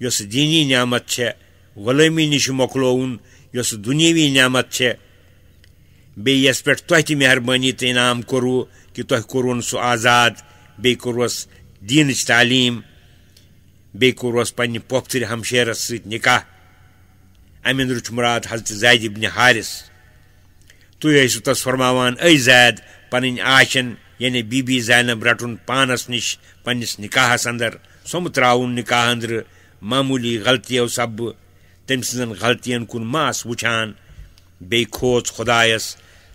یس دینی نعمت چھ غلامی نش مکلون یس دنیوی نعمت چھ بی یس پٹھ تہ تہ مہربانی تو انعام کرو کہ تہ کورون سو آزاد بی کوروس دینچ تعلیم بیٚیہِ پنٛنہِ پۄپھتٕرِ سۭتۍ بیوس پنہ پوپھتر مُراد حضرت زید امدم حارِس تُہۍ ٲسِو تس فرماوان اے زید پن آشن یعنی بی بی زینب رٹن پانس نِش پنٛنِس نکاحس اندر سم ترٛاوُن نِکاح اندر معموٗلی غلطیو سببہٕ تٔمۍ سب تم کُن غلطی آس وٕچھان بیٚیہِ کھوژ خد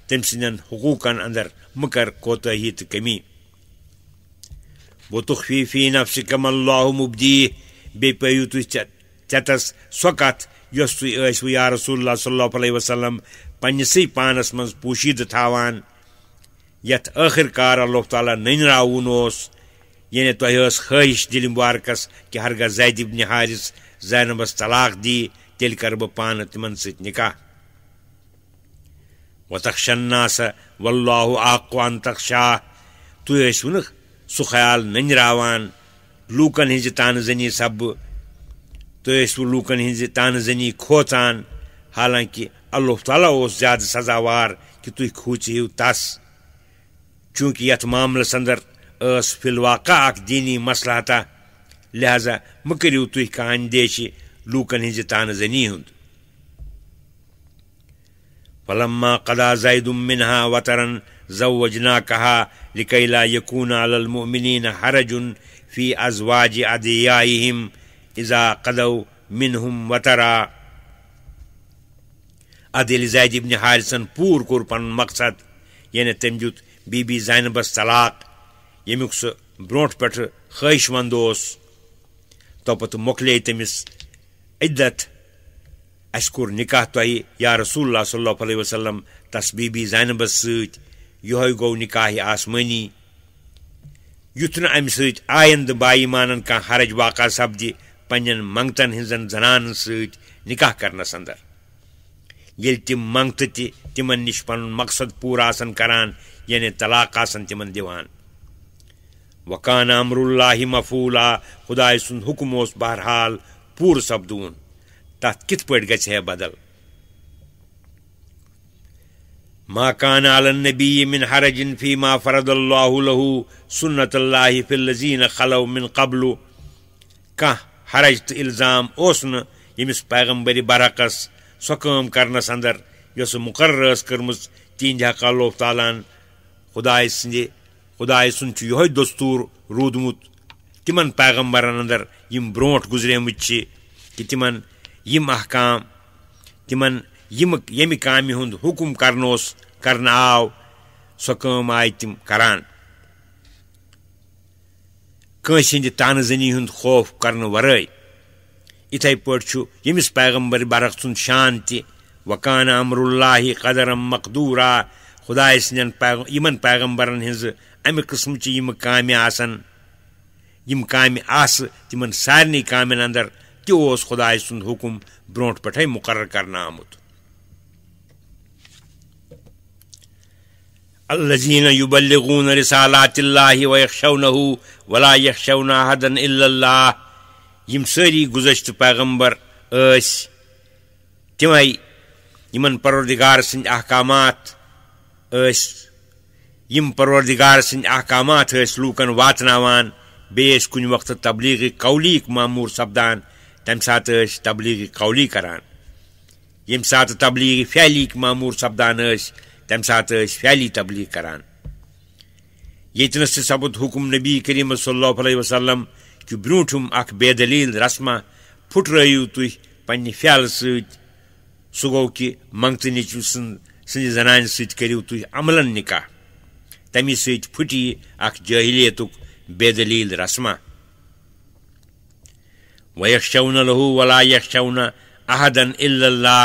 تٔمۍ سٕنٛدٮ۪ن حقوق اندر مہٕ کر کوتٲہی تہٕ کٔمی و فی نفس کم اللہ مبدی بی پیو تھی چتس سو کت یس تھی یا رسول اللہ صلی اللہ علیہ وسلم پنسے پانس من پوشید تھاوان یت آخر کار اللہ تعالیٰ ننراون اس یعنی تہ خواہش دل مبارکس کہ ہرگاہ زید ابن حارث زینبس طلاق دی تیل کر بہ پانہ تمن ست نکاح و تخشن ناس واللہ آقو ان تخشاہ تھی ونکھ سہ خیال ننجراوان لوکن ہز تانزنی سب تسو لوکن ہز تانزنی کھوچان حالانکہ اللہ تعالیٰ اس زیادہ سزاوار کہ تھی کھوچیو تس چونکہ یت معاملس اندر اس فی الواقع اک دینی مسلح لہذا مکریو تھی کان اندیشہ لوکن ہز ہند فلما قدا زائد منہا وطرن زوجنا کہا لکیلا یقون اللملینہ حرجن فی ازواج واج ادیام اذا قدو منہم وطرا زید ابن حارثن پور پن مقصد یعنی تم دیت بی زینبس طلاق یمی سہ بروٹ خواہش مند توپت مکلے تمس عدت اس کور نکاح تہ یا رسول اللہ صلی اللہ علیہ وسلم تس بی بی زینبس ست یہ گو نکاح آسمانی نم یھ ن سئند کھانا کرج واقع سپد پن منگتن ہن زنان ست نکاح کرنس اندر یل تم منگت تم نش پن مقصد پور آر یعنی طلاق تم امر اللہ خدائے خدا حکم اس بہرحال پور سپدون تک کت پہ گھے بدل ما كان على النبي من حرج فيما فرض الله له سنة الله في الذين خلو من قبل كه حرج الزام تو الزام اسغمبر برعکس سم کرس اندر یس مقرر کرم تہندہ تعالیٰ ہن خدے سد خدائے سن چہی دستور رودمت تمہ پیغمبرن ادر یہ برو گز کہ تمن احکام تم یم کمہ ہند حکم کرنوس کرنا آو سو کام آئی تم کران کنس ہند زنی ہند خوف اتھے پاٹ یمس پیغمبر برق سن شان تکانہ امر اللہ قدرم مقدورا خدا یمن پیغمبرن ہز قسم کام آسن یم کام آس تمن سارنی کامن اندر خدا سند حکم برونٹ پٹھے مقرر کرنا آمت الذين يبلغون رسالات الله ويخشونه ولا يخشون احدا الا الله يم شو گزشت پیغمبر اس ناہد یمن پروردگار سی احکامات اس یم پروردگار سکامات احکامات اس لوکن واتناوان بیس کن وقت تبلیغ قولی معمور سپدان تمہ سات تبلیغ قولی کران یم سات تبلیغ پھیلیک معمور سپدان تمہ سات فیلی تبلیغ کران یتنس کر سپد حکم نبی کریم صلی اللہ علیہ وسلم کہ بروٹم اخ بے دلیل رسمہ پھٹرو تی پہ پیالہ ست سہ گہ منگت نچوی سن سنانہ ستو تھی عمل نکاح تمہ س پھٹ اخ جہلیت بے دلیل رسم وکش شو ن لو الہ یک شونا احدن اللہ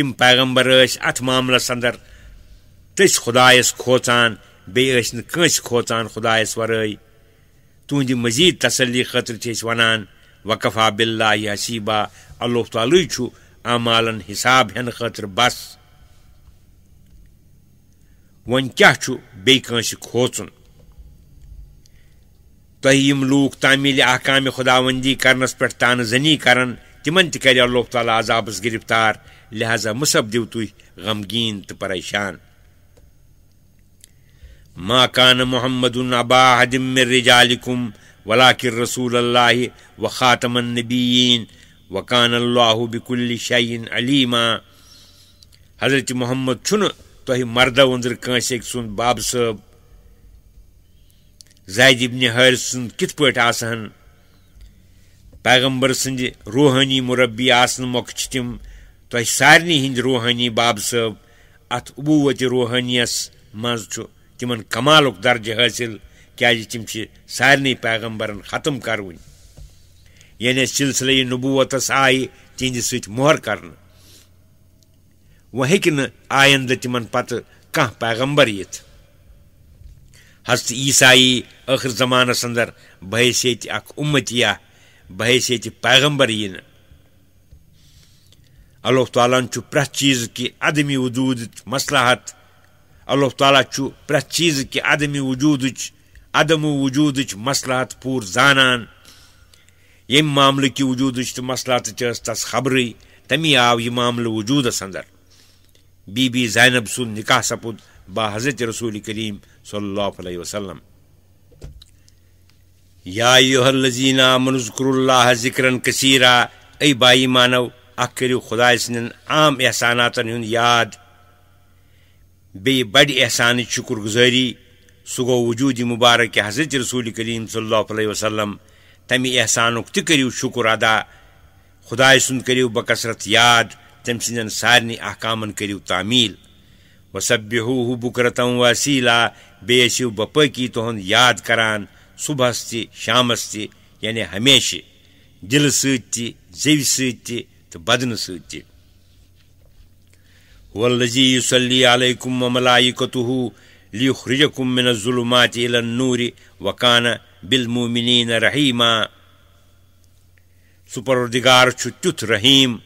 تم پیغمبر یس اتھ معاملس ادر تس خدائس کوچان کنس کوچان خدائس وائے مزید تسلی خاطر ونان وقفا بلہ یاسیبہ اللہ تعالی چھ اعمالن حساب ہین خاطر بس ویسہ کوچن تہ کرنس آحامہ خدا زنی کرانزنی کم تہ کرے اللہ تعالیٰ عذابس گرفتار لہذا مصب دو تھی غمگین تو پریشان ما کان محمد العباہد رجالکم ولاکر رسول اللہ و خاطم النبیین وکان اللہ بکل شعین علیما حضرت محمد تھی مردہ ادرک ساب صاہد نحر سن كت پا پیغمبر سند روحانی مربی آسن موقع تم تہ سارے ہند روحانی باب صھ ابوتی روحانیس ممالک درجہ حاصل کی تمہ سارے پیغمبرن ختم کروی یعنی سلسلہ سلسلے نبوتس آئی تہند س آئندہ تم پتہ پیغمبر يتت حضرت يی ٲخر زمانس ادر بحيہ اك امتيہ بہیسیت پیغمبر یہ اللہ تعالیٰ پریت چیز کی کدم وجود مسلحت اللہ تعالیٰ پریت چیز کی کدم وجود عدم وجود مسلحت پور زانان یم کی وجود تو تسلات تس خبریں تمی آو یہ معاملہ وجودس اندر بی بی زینب سن نکاح سپود با حضرت رسول کریم صلی اللہ علیہ وسلم یا یہ حل نظینہ منظکر اللہ ذکر کثیرہ اے بائی مانو کرو خدا سند عام احساناتن یاد بیڈ احسان شکر گزاری سہ گو وجود مبارک حضرت رسول صلی اللہ علیہ وسلم تمہ تہ کرو شکر ادا خدا سند کرو بکثرت یاد تم سن سارے احکام کرو تعمیل و سب بہو بکرتم بیٚیہِ بیسو بقی تُہُنٛد یاد کران صبح شامس تہِ یعنی ہمیشہ دل سۭتۍ تہِ تہ بدنہ سی ولزی صلی علیکم و ملائکتہ لیخرجکم من الظلمات الى النور وکان بالمؤمنین رحیما سپروردگار چھ تیت رحیم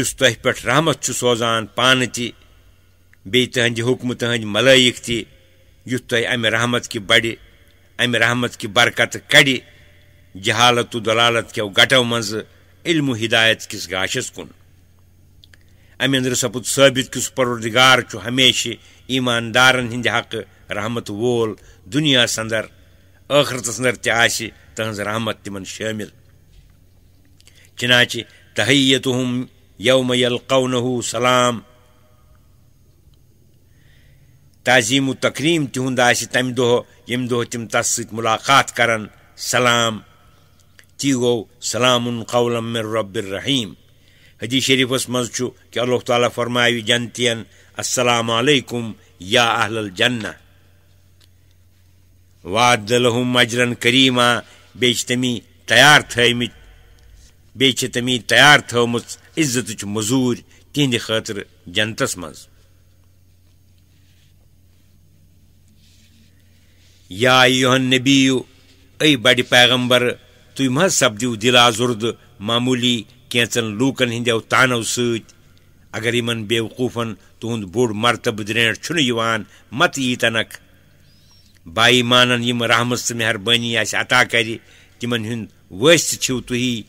اس تہ پہ رحمت چھ سوزان پان تی بی تہند حکم تہند ملائک تی یت تہ امہ رحمت کی بڑی امہ رحمت کی برکت کڑی جہالت و دلالت کیو گٹو مزہ علم و ہدایت کس گاشس کن امہ اندر سپد ثابت کس پروردگار پردگار ہمیشہ ایماندارن ہند حق رحمت وول دنیا اندر ادر اندر تہ تہذ رحمت تمہ شامل چنانچہ تحیتہم یوم یلقونہ سلام تعظیم و تقریم تہندہ تمہ یم دہ تم تس ستات کر سلام تی قول من رب الرحیم حدیث شریفس مز کہ اللہ تعالیٰ فرمائے جنتین السلام علیکم یا اہل الجنہ الجن وادم مجرن بیچ تمی تیار بیچ تمی تیار تھمت عزت مزور تہند خاطر جنتس مز یا نبی اے بڑ پیغمبر تم سپدو دل آزرد معمولی کینچن لوکن ہندو تانو ست اگر بوقوفن تہد بوڑ مرتبہ چھوان مت ایتینک بائی مان رحمت مہربانی عطا کر تم ہند وست چھو تھی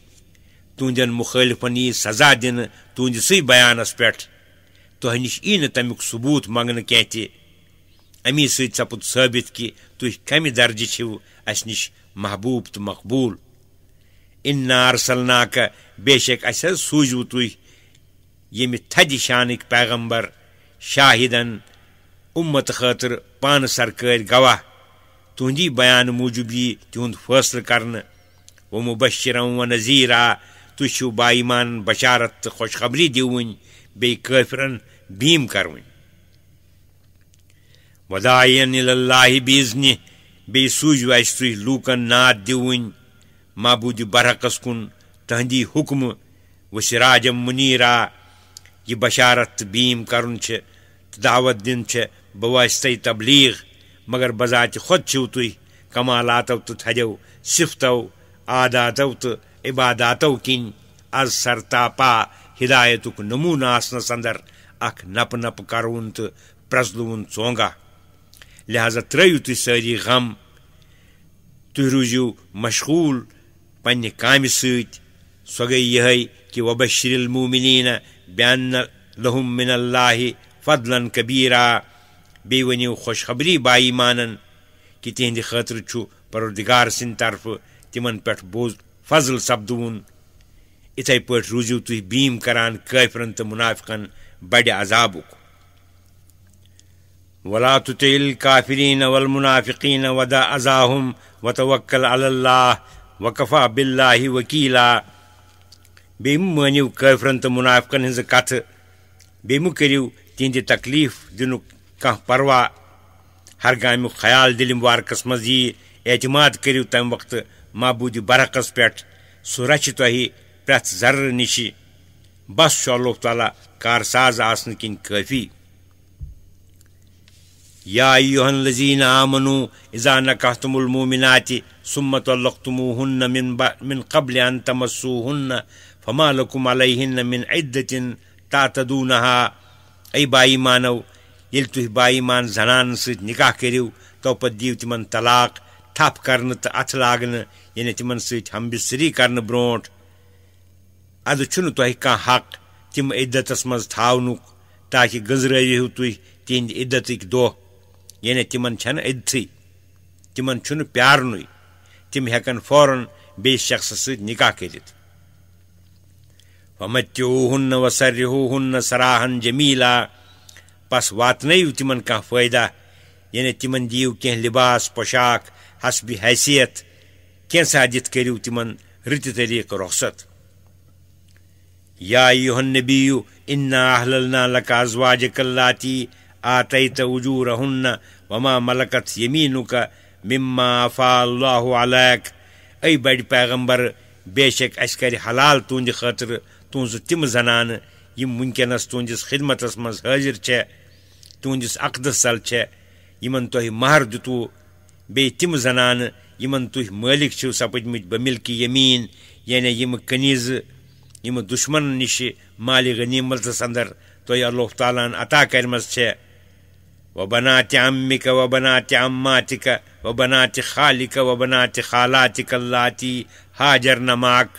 تہدین مخالفن یہ سزا دن تہندی بیانس پہ تہ نش ای تمیک ثبوت منگنے کی امی سپد ثابت کہ تھی کم درجہ چھو اس نش محبوب تو مقبول ان نارسل ناکہ بے شک اس سو تھی یم تھد شانک پیغمبر شاہدن امت خاطر پان سرکار گواہ تہندی بیان موجود یہ فیصلہ فصل و مبشرم و نظیرہ تایمان بشارت تو خوشخبری دون بی بیفرن بیم کرون مداعین اللہ بیزنہ بی سوزو اس تھی لوکن نعت دون معبود برعکس کن تہندی حکم و سراجم منیرا یہ بشارت بیم کرن کر دعوت دینچ بس تبلیغ مگر بذات خود چھو تھی کمالاتو تو تھدو صفتو عاداتو تو عباداتو کن از سر تاپا ہدایت نمونہ اندر ادر نپ نپ کرون تو پرزلون چونگا لہذا ترو سری غم تھی روزو مشغول پنہ کام سو گئی یہ کہ وبشر المومنین بیان لہم من اللہ فضلا کبیرا بی ونیو خوشخبری با ایمانن کہ تہند خاطر چھ پروردگار سند طرف تمن پہ بوز فضل سپدون اتھے پہ روزو تھی بیم کران کافرن تو منافقن بڑ عذاب ولا تطع الكافرين والمنافقين ودا أذاهم وتوکل على الله وَكَفَى بِاللّٰهِ وَك۪يلًا Beyimi mâniv kâfrântı münafıkın hınzı katı. Beyimi kiriv tindi taklif dinu kah parva. Her gami hayal dilim var kısmaz yi. Etimad kiriv tam vakti mabudi barakas pet. Suraçı tohi prat zarr nişi. Bas şu Allah-u Teala karsaz asını kin kafi. Ya eyyuhan lezine amanu izâ nakahtumul muminati. ثم طلقتموهن من من قبل أن تمسوهن فما لكم عليهن من عدة تعتدونها أي باي مانو ییٚلہِ باي مان زنان سيت نكاح کٔرِو تو بديو تِمن طلاق تاب كارن تہٕ اتھٕ لاگنہٕ یعنی تِمن سۭتۍ ہمبِسری کرنہٕ برونٛٹھ ادٕ چھُنہٕ تۄہہِ کانٛہہ حق تِم عدتس منٛز تھاونُک تاکہِ تو تين تِہنٛدِ تك دو يعني تِمن چھنہٕ عدتھٕے تِمن چھُنہٕ پیارنُے تم ہیکن فوراً بیس شخص ست نکاح کرمتوہ و سرہوہن سراہن جمیلا پس واتنیو تمن کان فائدہ یعنی تمن دیو کی لباس پوشاک حسب حیثیت دت سا تمن رت طریقہ رخصت یا یہ انا احللنا لکا ازواجک اللاتی آتیت وجورہن وما ملکت یمینک مما فا اللہ علیک اے بڑ پیغمبر بے شک اس کر حلال تہند خاطر تہذ تم زنانہ ونکس تہندس خدمتس من حاضر چھ تہندس تہ مہر دتو بی بیم زنانہ تہ مالک چھو مت بملکی یمین یعنی کنیز یہ دشمن نش مال غنیمتس اندر تہ اللہ تعالیٰ عطا چھ وبنات عمك وبنات عماتك وبنات خالك وبنات خالاتك اللاتي هاجرن معك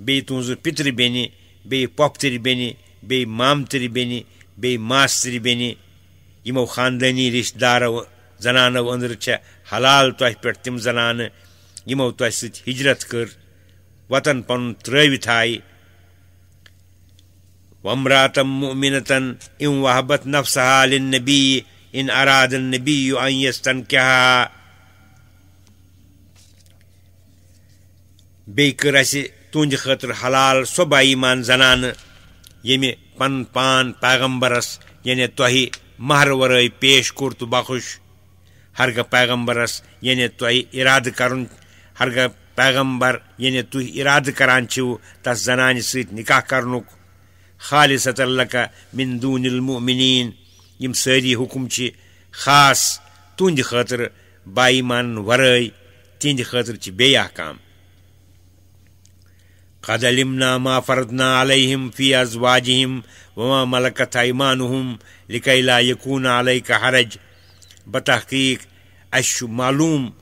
بي بنا پتر خالات بي پوپتر نماک بي مامتر بیپتر بي ماستر بینہ یمو خاندنی رشتہ دارو زنانو اندر چه حلال توح پر تم زنان يمو توح ست ہجرت کر وطن پن تروتائ ومراتمن ام وحبت نفسہ حال این ارادن نی یو اینتن کیا بیس تہ خٲطرٕ حلال سب بائیمان زنانہٕ ییٚمہِ پن پان پیغمبرس یعنی تۄہہِ مہرٕ ورٲے پیش کوٚر تہٕ بخوش ہرگاہ پیغمبرس یعنی تۄہہِ اِرادٕ کرُن ہرگاہ پیغمبر یعنی تُہۍ اِرادٕ کران چھِو تس زنانہِ سۭتۍ نكاح کرنُک خالصة لك من دون المؤمنين يم ساري حكم چي خاص تند خاطر با ایمان ورأي تند خاطر چي بي احكام قد علمنا ما فرضنا عليهم في أزواجهم وما ملكت أيمانهم لكي لا يكون عليك حرج بتحقيق اش معلوم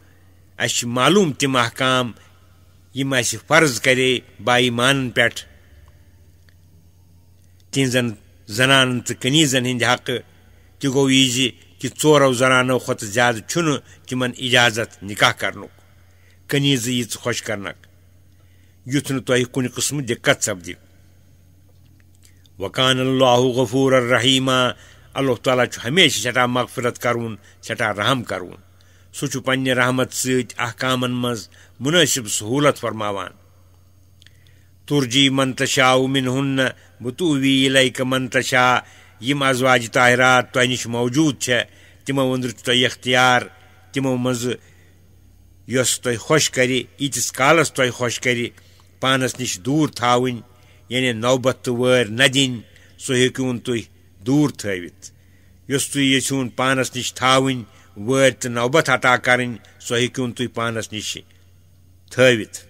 اش معلوم تم احکام یم اش فرض کرے با ایمان پیٹھ تہذن زنان تو کنیزن ہند حق تہ گو یہ کہ ورو زنانو کھت زیادہ کتھ تم اجازت نکاح کرن کنیز یہ خوش کرنک کر تہ کن قسم دقت سپد وقان اللہ غفور الرحیمہ اللہ تعالی ہمیشہ سٹھا مغفرت کرون سٹھا رحم کرون کر پنہ رحمت ست کام مز منسب سہولت فرماوان ترجی منتشا اومین ہنہ بطو وی لیکہ منتشا ازواج طاہرات تہہ نش موجود ہے تمو ان تھی اختیار تمو مس تہ خوش کرتس کالس تھی خوش کرانس نش دور تا یعنی نوبت تو ون سہ ہکون تین دور تھوت اس تن پانس نش تھور تو نوبت اطا کر سو ہکہ تانس نش ت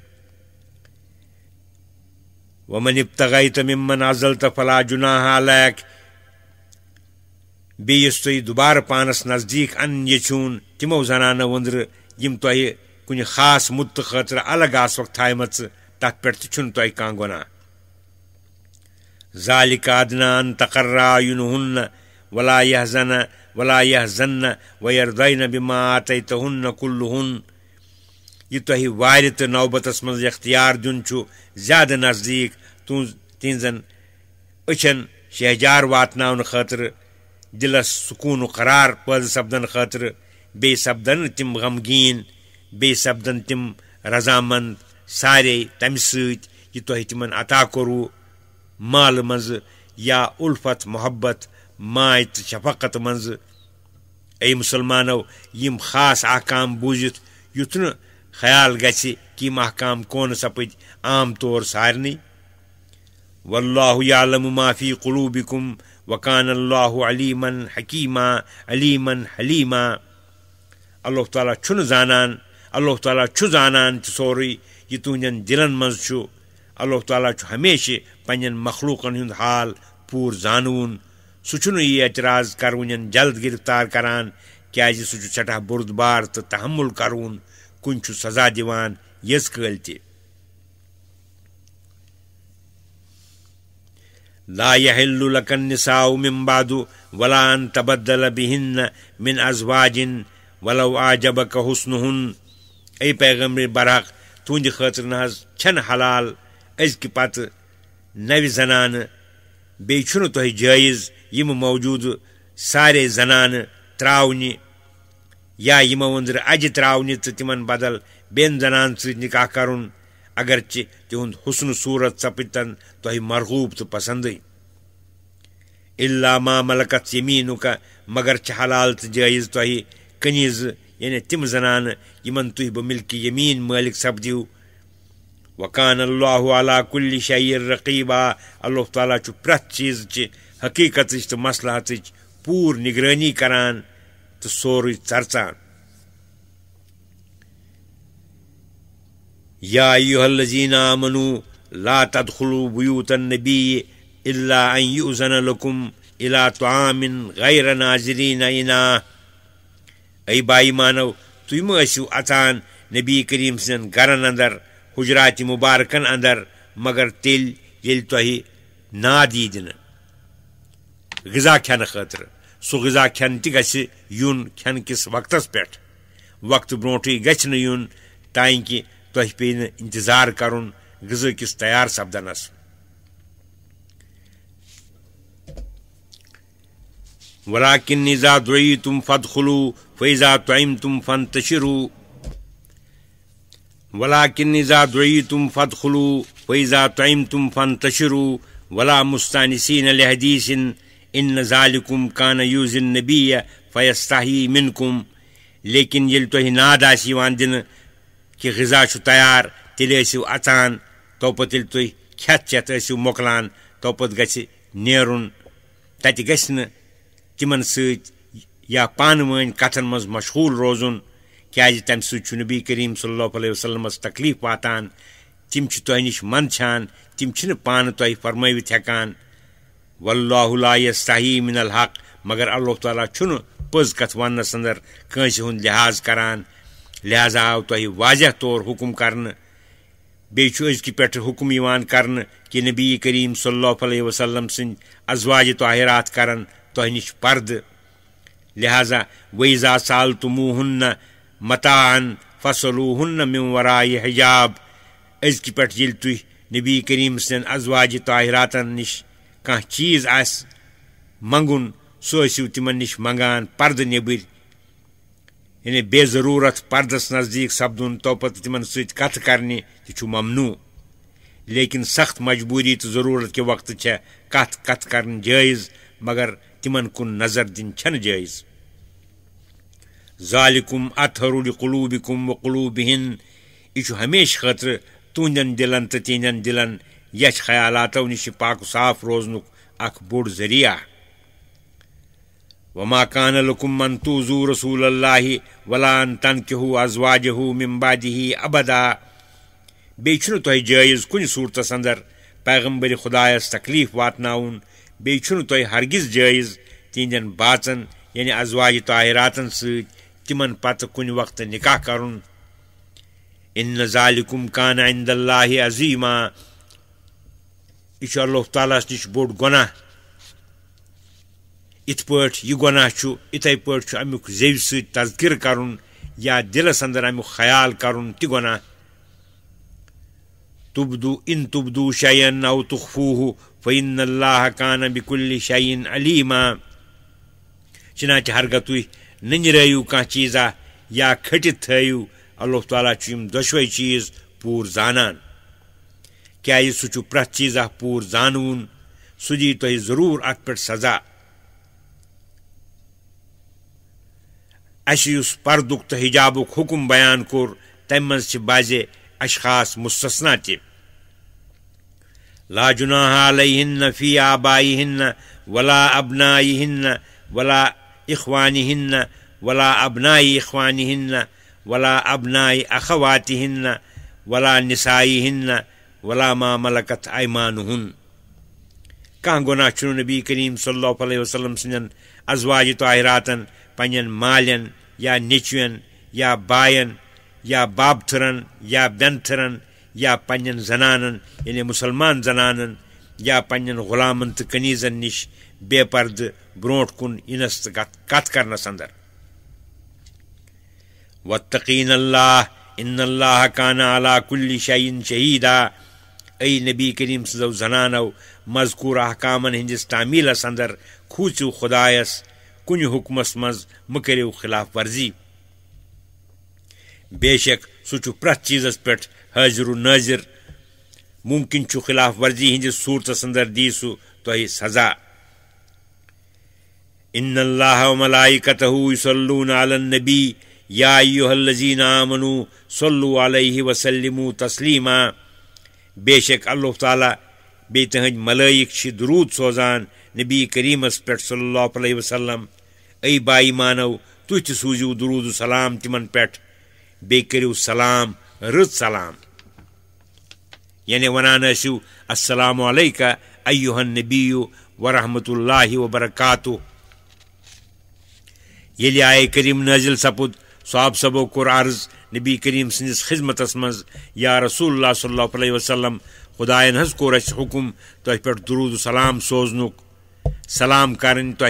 ومنفتگئی تما عزل تو فلاح جناہ علی بیس تھی دبار پانس نزدیک انچ تمو زنانہ وندر تنہ خاص مدت خطر الگ آخ تائم تک پہچھن تھی گناہ زال قادنان تقرا یونہ ولا و ولاح زنہ وینہ بمات تو ہنہ کلو یہ تہوی وار تو نوبت اختیار دین چھ زیادہ نزدیک تہذن اچھن شہجار واتن خاطر دلس سکون و قرار پید سپدن خاطر بی سپدن تم غمگین بے سپدن تم رضامند سارے تمہ سمن عطا کورو مال یا الفت محبت مائے شفقت مز اے مسلمانو خاص احکام بوزت یھ نال گز احکام کو سپد عام طور سارن واللہ یعلم ما فی قلوبکم وکان اللہ علیمن حکیمہ علیمن حلیمہ اللہ تعالیٰ چانہ زانان اللہ تعالیٰ چھ زانان توری یہ تہندین دلن من اللہ تعالیٰ چھ ہمیشہ پن مخلوقن ہند حال پور زانون زانو یہ اعتراض کرونی جلد گرفتار کران كران سہ سٹھا برد بار تو تحمل كرون كن سزا دیوان یز کل تہ لا يحل لك النساء من بعد ولا أن تبدل بهن من أزواج ولو آ حسنهن أي پیغمبر برحق براک تہند خاطر نا چھ حلال ازکہ پتہ نو زنانہ بی تہ جائز یم موجود سارے زنانہ ترونہ ہمو اندر اجہ ترنہ تو تمہ بدل بین بی سکاح کر اگرچہ تہد حسن صورت سپد تہ مرغوب تو پسند علامہ ملکت یمین کا مگر چہ حلال جائز تہ کنیز یعنی تم زنان یمن تہ بلکہ یمین مالک سپدیو وقان اللہ علیہ شعیر رقیبہ اللہ تعالی پریت چیز حقیقت تو مصلحت پور نگرانی کران تو سوری چرچان یا ایوہ اللزین آمنو لا تدخلوا بیوت النبی الا ان یعزن لکم الى طعام غیر ناظرین اینا ای بائی مانو توی مغشو اتان نبی کریم سن گرن اندر حجرات مبارکن اندر مگر تیل جل تو ہی نا دیدن غذا کھن خطر سو غذا کھن تی گش یون کھن کس وقت اس پیٹ وقت بروٹی گچن یون تائیں کی تہ پی انتظار کر غذا کس تیار سپدنس نزا نظا تم فت خلو فیضا تم فن ولاکن نزا نظا تم فت خلو فیضا تعم تم فن تشرو ولا مستانسین الحدیث ان کان یوزن نبی فیصحی من کم لیکن یل تہ ناد دن کہ چھ تیار تیل یو اچان تیل تھی کت چوپت گھ نیرن تت گھن تم پان ون کتن مز مشغول روزن کز تم نبی کریم صلی اللہ علیہ وسلمس تکلیف واتان تہ نش منچان تم پان ترموتھ ہکان و اللہ صحیح من الحق مگر اللہ تعالیٰ چھ پز کت ونس ہند لحاظ کران لہذا آو واضح طور حکم کر چھُ أزکہِ پٹ حکم کہِ نبی کریٖم صلی اللہ علیہ وسلم ازواجہِ طاہرات کرن تۄہہِ نش پرد لہذا غذا سالتمونہ متعن متان ون مون ورایہِ حجاب پٮ۪ٹھ ییٚلہِ تھی نبی طاہراتن نِش کانٛہہ نش آسہِ چیز سُہ ٲسِو تم نش منگان پرد نیٚبٕرۍ یعنی بے ضرورت پردس نزدیک سپدن توپت تمن ست کت کرنے یہ ممنوع لیکن سخت مجبوری تو ضرورت کے وقت چھ کت کت کرن جائز مگر تمن کن نظر دن چھن جائز ذال اطہر ہر قلوب کم و قلوبہ یہمیش خاطر دلن تو تہندین دلن یچھ خیالاتو نش پاک صاف روزن اخ بوڑ ذریعہ وما کان لکم لکم توزوا رسول اللہ ولان تنکہ ہو ازواج ہو ممباد ہی ابدا بی تہوی جائز کن صورتس اندر پیغمبر خدائس تکلیف وات نا بیس جائز تہند باچن یعنی ازوائے طاہراتن سۭتۍ تِمن پتہٕ کُنہِ وقتہٕ نِکاح کرُن اِن ظالِکُم کان عند اللہ عظیٖما یہِ چھُ اللہ تعالیٰ یس نِش بوٚڑ گۄناہ ات پاٹ یہ گناہ چھ پاٹ امیک زیو سذکر کر دلس اندر امی خیال کر گناہ تبدو ان تبدو شاین او فوہ فعین اللہ کان بکل شعین علیما چنانچہ ہرگہ تھی ننجرا کھانا چیزہ یا کھٹت تیو اللہ تعالیٰ چھ دشوئی چیز پور زان کہ پریت چیزہ پور زان سہ دی تہ ضرور ات سزا اس پردک تو حجاب حکم بیان کور تم مز باز اشخاص مصنہ تاجناہ علیہ فی آبائی نہ ولا ابنائی نہ ولا ولاا اقوانہ ولا ابنائی اقوانہ ولا ابنائات نہ ولا نسائی و ولا ملکت ایمان گناہ غناہ نبی کریم صلی اللہ علیہ وسلم سندین ازواج طاہراتن پن یا نچوین یا باین یا بابتھرن یا بینتھرن یا پن زنانن یعنی مسلمان زنانن یا غلامن غلام تنیزن نش بے پرد بروکن کت کرسر وطقین اللہ ان اللہ علا ع شاہین شہیدہ ای نبی کریم سنو زنانو مذکور احکامن ہندس تعمیلس ادر کھوچو خدائس کنہ حکمس مز مو خلاف ورزی بے شک سہ پریت چیزس پہ حاضر و ناظر ممکن چھ خلاف ورزی ہندس صورتس اندر دی سہ تہ سزا ان اللہ ملائکتہ یصلون علی النبی یا ایوہ الذین آمنو صلو علیہ وسلمو تسلیما بے شک اللہ تعالی بی ملائک چھ درود سوزان نبی کریمس صلی اللہ علیہ وسلم ائی بائی مانو تھی تہ سوزو ترود سلام تمن پہ بیو سلام رت سلام یعنی ونان یسو السلام علیکہ ایوہن نبیو ورحمۃ اللہ وبرکاتہ یل آئے کریم نزل سپد صوب صبو کو عرض نبی کریم سندس خدمت مز یا رسول اللہ صلی اللہ علیہ وسلم خدائن حس کھم اچھا تہ پہ درود سلام سوزن سلام کریں تہ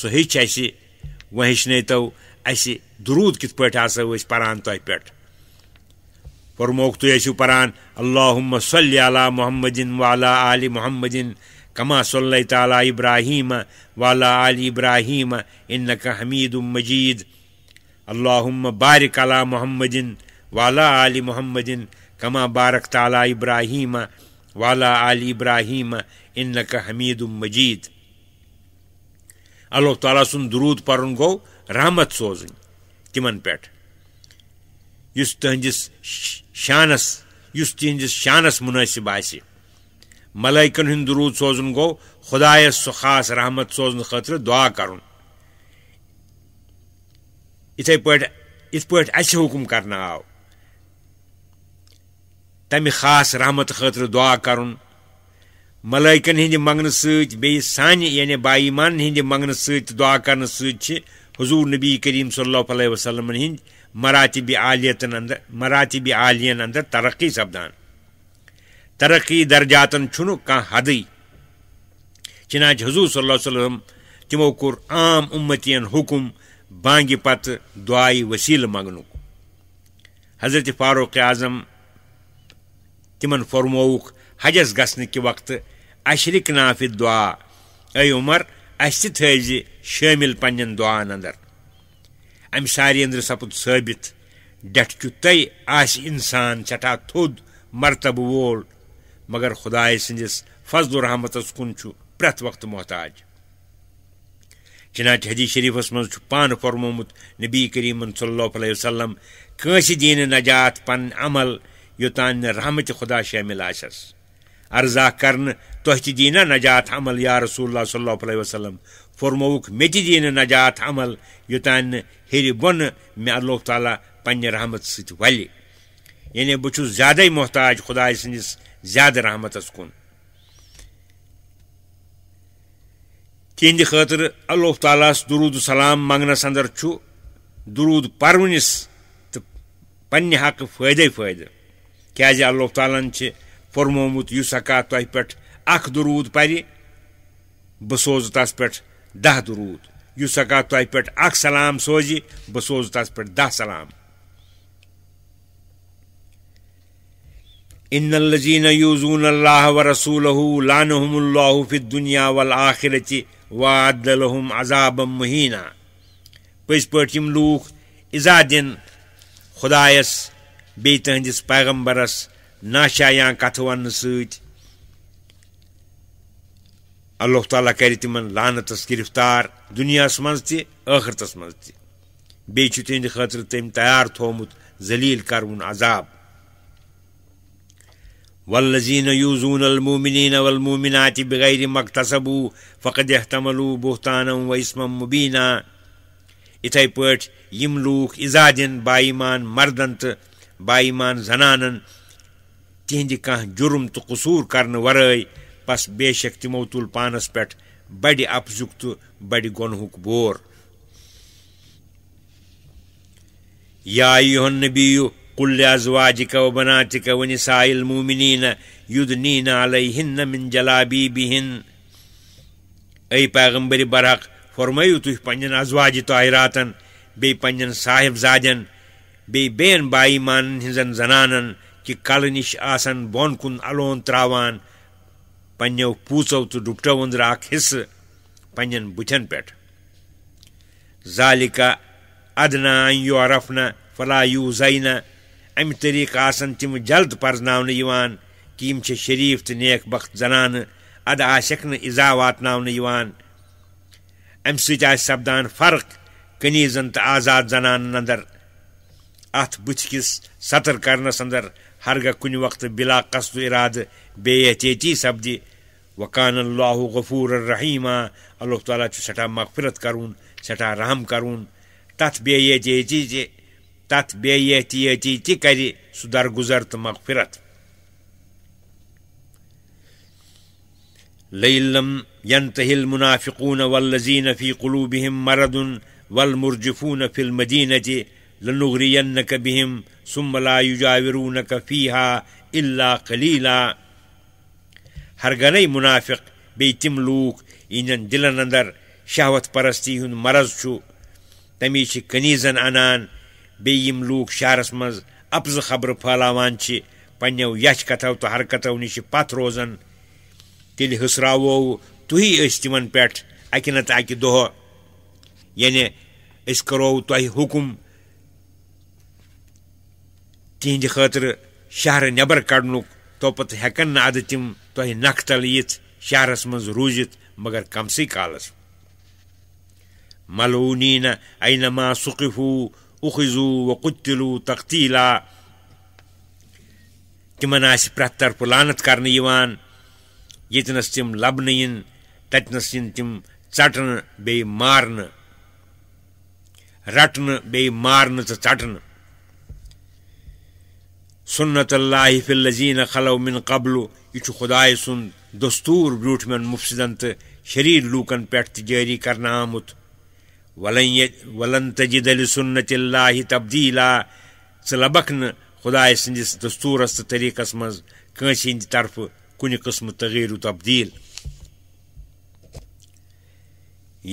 سہ ہسہ ہیٚچھنٲیتو وچن تو ارو کتح آسو پان تُہۍ ٲسِو تران الم صلی علیہ محمدین علی عل کما صلی تعالیٰ ابراہیمہ والا علی ابراہیمہ انقہ حمید المد المہ بارکع محمد والہ عل محمدین بارک تعالیٰ ابراہیمہ والا علی ابراہیمہ اِنک حمید الم اللہ تعالیٰ سن درود پرن گو رحمت سوزن تم تہندس شانس اس تہس شانس مناسب ملائکن ہند درود سوزن گو سو خاص رحمت سوزن خطر دعا اتھے پہ ات پایا اچھا حکم کرنا آو تمہ خاص رحمت خطر دعا کر ملائکن منگنے ست سان یعنی بائی مان دعا کرنے سی حضور نبی کریم صلی اللہ علیہ وسلم ہند مراتب عالیتن اندر مراتب عالین اندر ترقی سپدان ترقی درجاتن درجات حد چنانچہ حضور صلی اللہ علیہ وسلم تمو کور عام امتین حکم بانگہ پتہ دعائی وسیل منگن حضرت فاروق اعظم تمن فرموک حجس گھسن کہ وقت اشرک ناف دعا اے عمر اس شامل پن دعان اندر ام اندر سپد ثابت ڈٹ ڈے آس انسان سٹھا تھود مرتب وول مگر خدائے سندس فضل الرحمتس کن چھ پریت وقت محتاج چنانچہ حدیث شریفس من فرمومت نبی کریم صلی اللہ علیہ وسلم کنس دین نجات پن عمل یوتان رحمت خدا شامل آسس عرضا کر تہ تی جی نہ نجات عمل یا رسول اللہ صلی اللہ علیہ وسلم فرموک مے تی جی نجات عمل وتان نی بے اللہ تعالیٰ پنہ رحمت سلے یعنی بہ ز زیادہ محتاج خدا سندس زیادہ رحمت کن تہند خاطر اللہ تعالیٰس درود السلام منگنس اندر درود پرونس تو پنہ حقہ فائدے فائدہ کز جی اللہ تعالیٰ ہن فرمومت یس اکا تہ پہ اخ درود پر بہ سوز تس پہ دہ درود یس اکا تہ پہ اخ سلام سوزی بہ سوز تس پہ دہ سلام ان الذين يؤذون الله ورسوله لعنهم الله في الدنيا والاخره وعد لهم عذابا مهينا پس پٲٹھۍ یِم لوٗکھ اِزا دِن خۄدایَس بیٚیہِ تٕہٕنٛدِس پیغمبرس yang كتوان نسوت الله تعالى كريت من لعنتس lana tas kiriftar dunia ٲخرتس منز تہِ بیٚیہِ چھُ تِہنٛدِ خٲطرٕ تٔمۍ تیار تھومُت ذلیٖل کروُن عذاب والذین یوٗزوٗن الموٗمِنیٖن والموٗمِنات بغیر مقتصبوٗ فقد احتملوٗ بہتانم و اسمم مُبیٖنا یِتھَے پٲٹھۍ یِم لوٗکھ اِزا دِن زنانن تہندِ کھان جُرم تو قصوٗر کرنے ورٲے بس بے شک تمو تُل پانس پیٹ بڑی افزو تو گۄنہُک بور یا کل ازواج كہ بنا ط نسائل مومہ یو نین علیہ ن من جلابی بہن اے پیغمبرِ برحق فرمٲیِو تُہۍ پنٛنٮ۪ن ازواج طارات بیٚیہِ پنٛنٮ۪ن صاحب زادٮ۪ن بیٚیہِ زاد بیان ہِنٛزن زنانن کہ کل آسن بون کن الون تراوان پنو پوچو تو ڈپٹو اندر اخ حصہ پن بتن فلا یو زینا ام زینہ آسن تم جلد پزنہ کہ یہ شریف تو نیک بخت زنانہ ادا واتنہ ام سپدان فرق کنیزن تو آزاد زنان اندر بتھ کس سطر کرنس اندر هرگا كن وقت بلا قصد إرادة بيتيتي سبدي وكان الله غفور رحيما اللہ تعالیٰ چو سٹا مغفرت کرون سٹا رحم کرون تات بيتيتي جي تات بيتيتي جي كري سدار گزرت مغفرت لئن لم ينتهي المنافقون والذين في قلوبهم مرض والمرجفون في المدينة لنغرينك بهم ثم لا یجاورونک فیها الا قلیلا هرگنی منافق بیتم لوک اینن دلن اندر شهوت پرستی هند مرض چو تمی چھ کنیزن انان بیٚیہِ یِم لوٗکھ شہرس منٛز اَپزٕ خبرٕ پھہلاوان چھِ پنٛنیو یچھ کَتھو تہٕ حرکتو نِش پتھ روزان تیٚلہِ ہٕسراوو تُہی أسۍ تِمن پٮ۪ٹھ اَکہِ نَتہٕ اَکہِ دۄہ یعنی أسۍ کَرو تۄہہِ حُکُم تہد خاطہ شہر نبر کڑنک نکھ تل نختل شہرس من روزت مگر کم کالس ملو نینہ اینما صقفو اخذو و قتلو تقطیلہ تم پرٛٮ۪تھ طرفہٕ لانت کرنہٕ یِوان تِم لبنہٕ یِن تتنس یِن تِم ژٹنہٕ بیٚیہِ مارنہٕ رٹنہٕ بیٚیہِ مارنہٕ تہٕ ژٹنہٕ سنت اللہ فی الزین خلو من قبل یہ خدائے سند دستور من مفصدن تو شریر لوکن پہ جاری کرنا آمت تجد جدید اللہ تبدیلا آ ثب ن خدائے سندس دستورس طریقس مز کنسی ہند طرف کن قسم تغیر و تبدیل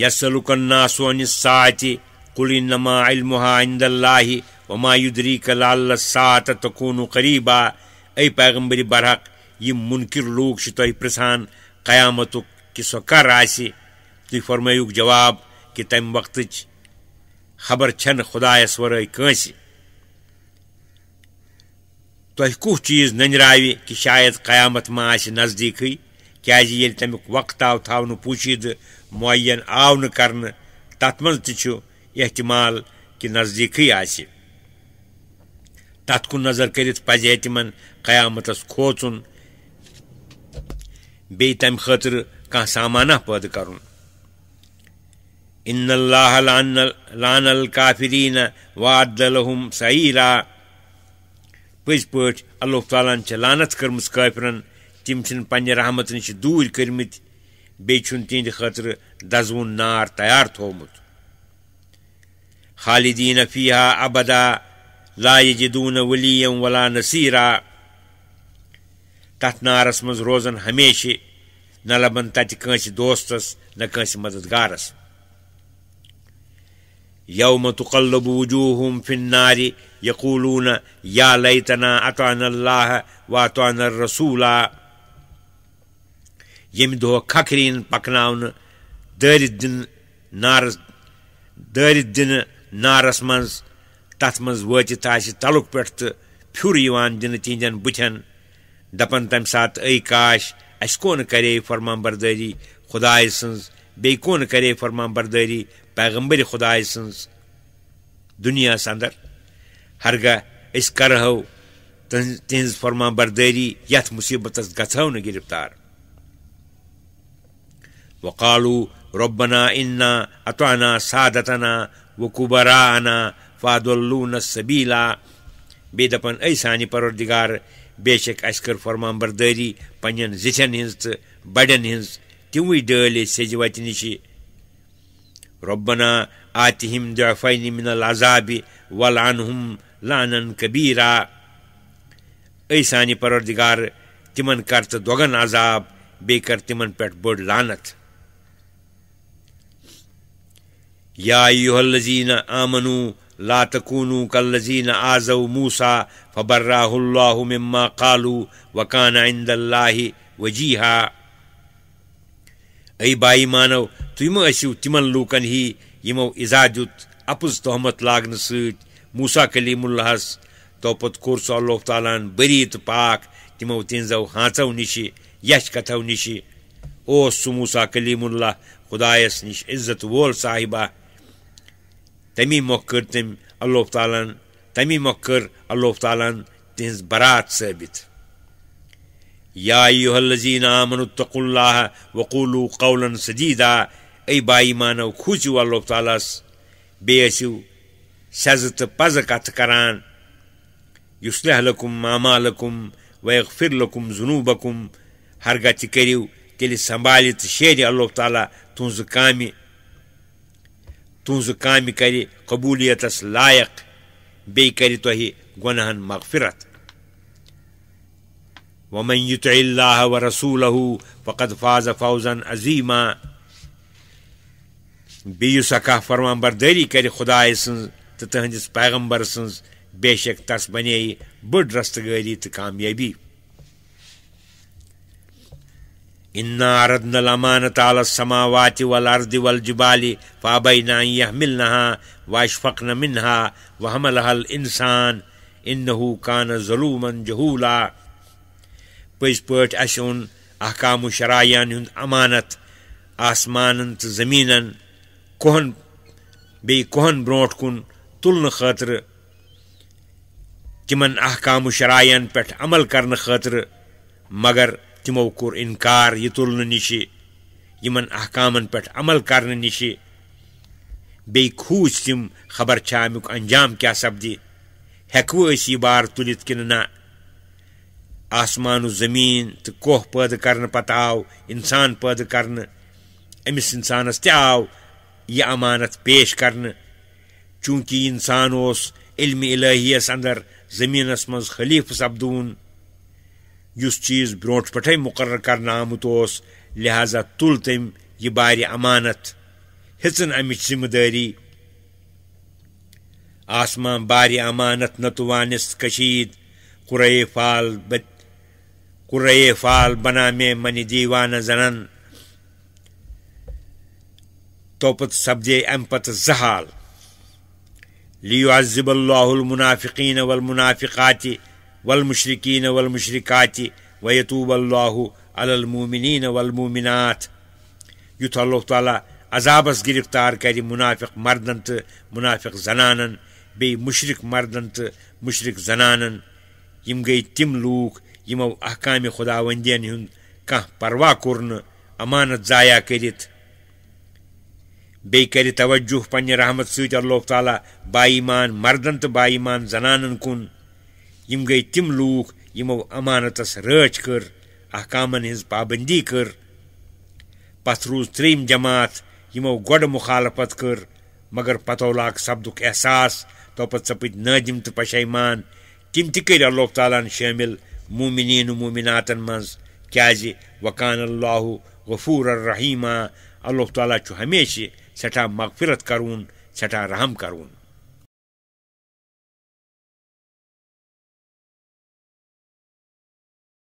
یس لکن نا سونس سات انما علمها عند اللہ وما یدری کلال سات تکون قریبا اے پیغمبری برحق یہ منکر لوگ تہ پرسان قیامت کہ سو کر تھی فرمائیو جواب کہ تم وقت خبر چھن خدایس ورائے کنس تہ کھ چیز ننراو کہ شاید قیامت ما آس نزدھی کیاز یل تمیک وقت آو تھو پوشید معین آو آؤ نت مز تہ چھ اہتمال کہ نزدی آسہ تتھ کن نظر کٔرِتھ پزِ ہے تِمن قیامتس کھوژُن بیٚیہِ تَمہِ خٲطرٕ کانٛہہ سامانہ پٲدٕ کَرُن اِن اللہ لان القافریٖن وادلحم سعیٖرا پٔزۍ پٲٹھۍ اللہ تعالیٰ ہن چھِ لانت کٔرمٕژ کافرن تِم چھِنہٕ پنٛنہِ رحمت نِش دوٗر کٔرمٕتۍ بیٚیہِ چھُنہٕ تِہِنٛدِ خٲطرٕ دزوُن نار تیار تھومت خالدیٖن فیٖہا ابدا لا یجدون ولیا ولا نصیرا تتھ نارس مز روزن ہمیشہ نہ لبن تتہ کنس دوستس نہ کنس مددگارس يوم تقلب وجوههم في النار يقولون يا ليتنا أطعنا الله وأطعنا الرسولا يم دو ككرين پكناون دارد دن نارس دارد دن نارس منز یِوان دِنہٕ پور بٕتھٮ۪ن دپان تمہ سات اے کاش اس کو فرمان برداری خدائے بیٚیہِ بی کرے فرمان برداری پیغمبر خدائے سنیا اندر ہرگاہ گہ اس کرہو تہس فرمان برداری یصیبت گھو نفتار وکالو ربنہ انا اطانا سادت انا وکوبرا انا فادلون سبیلا سبیلہ دپن ایے سانی پروردگار بے شک اس فرمانبرداری پن زین تو بڑن ہی توئی ڈل سج وت نش ربنا آتہم دعفین من العذاب ولان لانن کبیرا ای سانی پروردگار تم کر دوگن عذاب بیی کر تم پٹ بڑ لانت یا ایوہ لذینہ آمنو لا تكونوا كالذين آذوا موسى رح الله مما قالوا وكان عند الله وجيها اي باي مانو تسو تم لکن ہیزا دُت آپز تہمت لاگنہ ست موسا قلیم اللہس توپت کو سو اللہ تعالی ہری تو پاک تمو تین ہانچو نشہ یچ کتو نشہ اس سہ موسا قلیم اللہ خدائس نش عزت وول صاحبہ تمی مل تعالی ہن تمی اللہ تعالیٰ تہذ برات ثوبت یازین آمن الطق اللہ وقولو قول سجیدہ اے بائی مانو کھوچو اللہ تعالی ہس بیو سز تو پذہ کت كر اس لہلكم مامالكم ویقفر جنوٗبکُم ہرگاہ تہِ کٔرِو تیٚلہِ سنبھالی تہٕ شیرِ اللہ تعالیٰ تنز کامہِ کام کر قبولیت لائق بی کر تہ بینہن مغفرت ومن من تسول و فقط فاض فوضان عظیمہ بیو فرمان کا کر بردری كر تو تہندس پیغمبر بے شک تس بنے بڑ رستگاری تو کامیابی اندن المانت عالہ على السماوات و والجبال ول جبال يحملنها نہ منها وحملها وا اشفق كان ظلوما جهولا پز پٲٹھۍ اَسہِ اوٚن احکام و اون ہُنٛد امانت آسمانن تہٕ زٔمیٖنن کوہن بیٚیہِ کوہن کہن کُن تُلنہٕ خٲطرٕ تِمن احکام و احكام پٮ۪ٹھ عمل کرنہٕ خٲطرٕ مگر تمو کور انکار یہ تلنے احکامن من عمل کرنے نش بی بیو تم خبر چھ امی ان انجام کہ سپد بار تلت کن آسمان و زمین تو کوہ پید کرنے پتہ آو انسان پید کرنے امس انسانس تہ آو یہ امانت پیش کرنے چونکہ انسان اس علم الہیس اندر زمینس مز خلیف سپدون چیز بروٹ مقرر کرنا آمت اس لہذا تل تم یہ بار امانت ہچن امچ ذمہ داری آسمان بار امانت نتوانس کشید قرے فال قرے فال بنا میں من دیوان زنن توپت سپدے ام پتہ زہال لیا زب الاہمافق قینمافات والمشرکین والمشرکات ویتوب الله علی المؤمنین والمؤمنات یُتھ اللہ تعالیٰ عذابس گرفتار کرِ مُنافق مردن تہٕ مُنافق زنانن بیٚیہِ مُشرِق مردن تہٕ مُشرِق زنانن یِم گٔے تِم لوٗکھ یِمو احکامہِ خُداوندین ہُنٛد کانٛہہ پرواہ کوٚر نہٕ امانت ضایع کٔرِتھ بیٚیہِ کَرِ توجہ پنٛنہِ رحمت سۭتۍ اللہ تعالیٰ بایمان مردن تہٕ بایمان زنانن کُن یم گئی تم لوک یمو امانتس رچ کر احکامن ہز پابندی کر پت روز تریم جماعت یمو گڈ مخالفت کر مگر پتو لاک سپدک احساس تپت ثت نادم تو پشیمان تم اللہ تعالیٰ شامل مومنین مومناتن مز مز کقان اللہ غفور الرحیمہ اللہ تعالیٰ ہمیشہ سٹھا مغفرت کرون سٹھا رحم کرون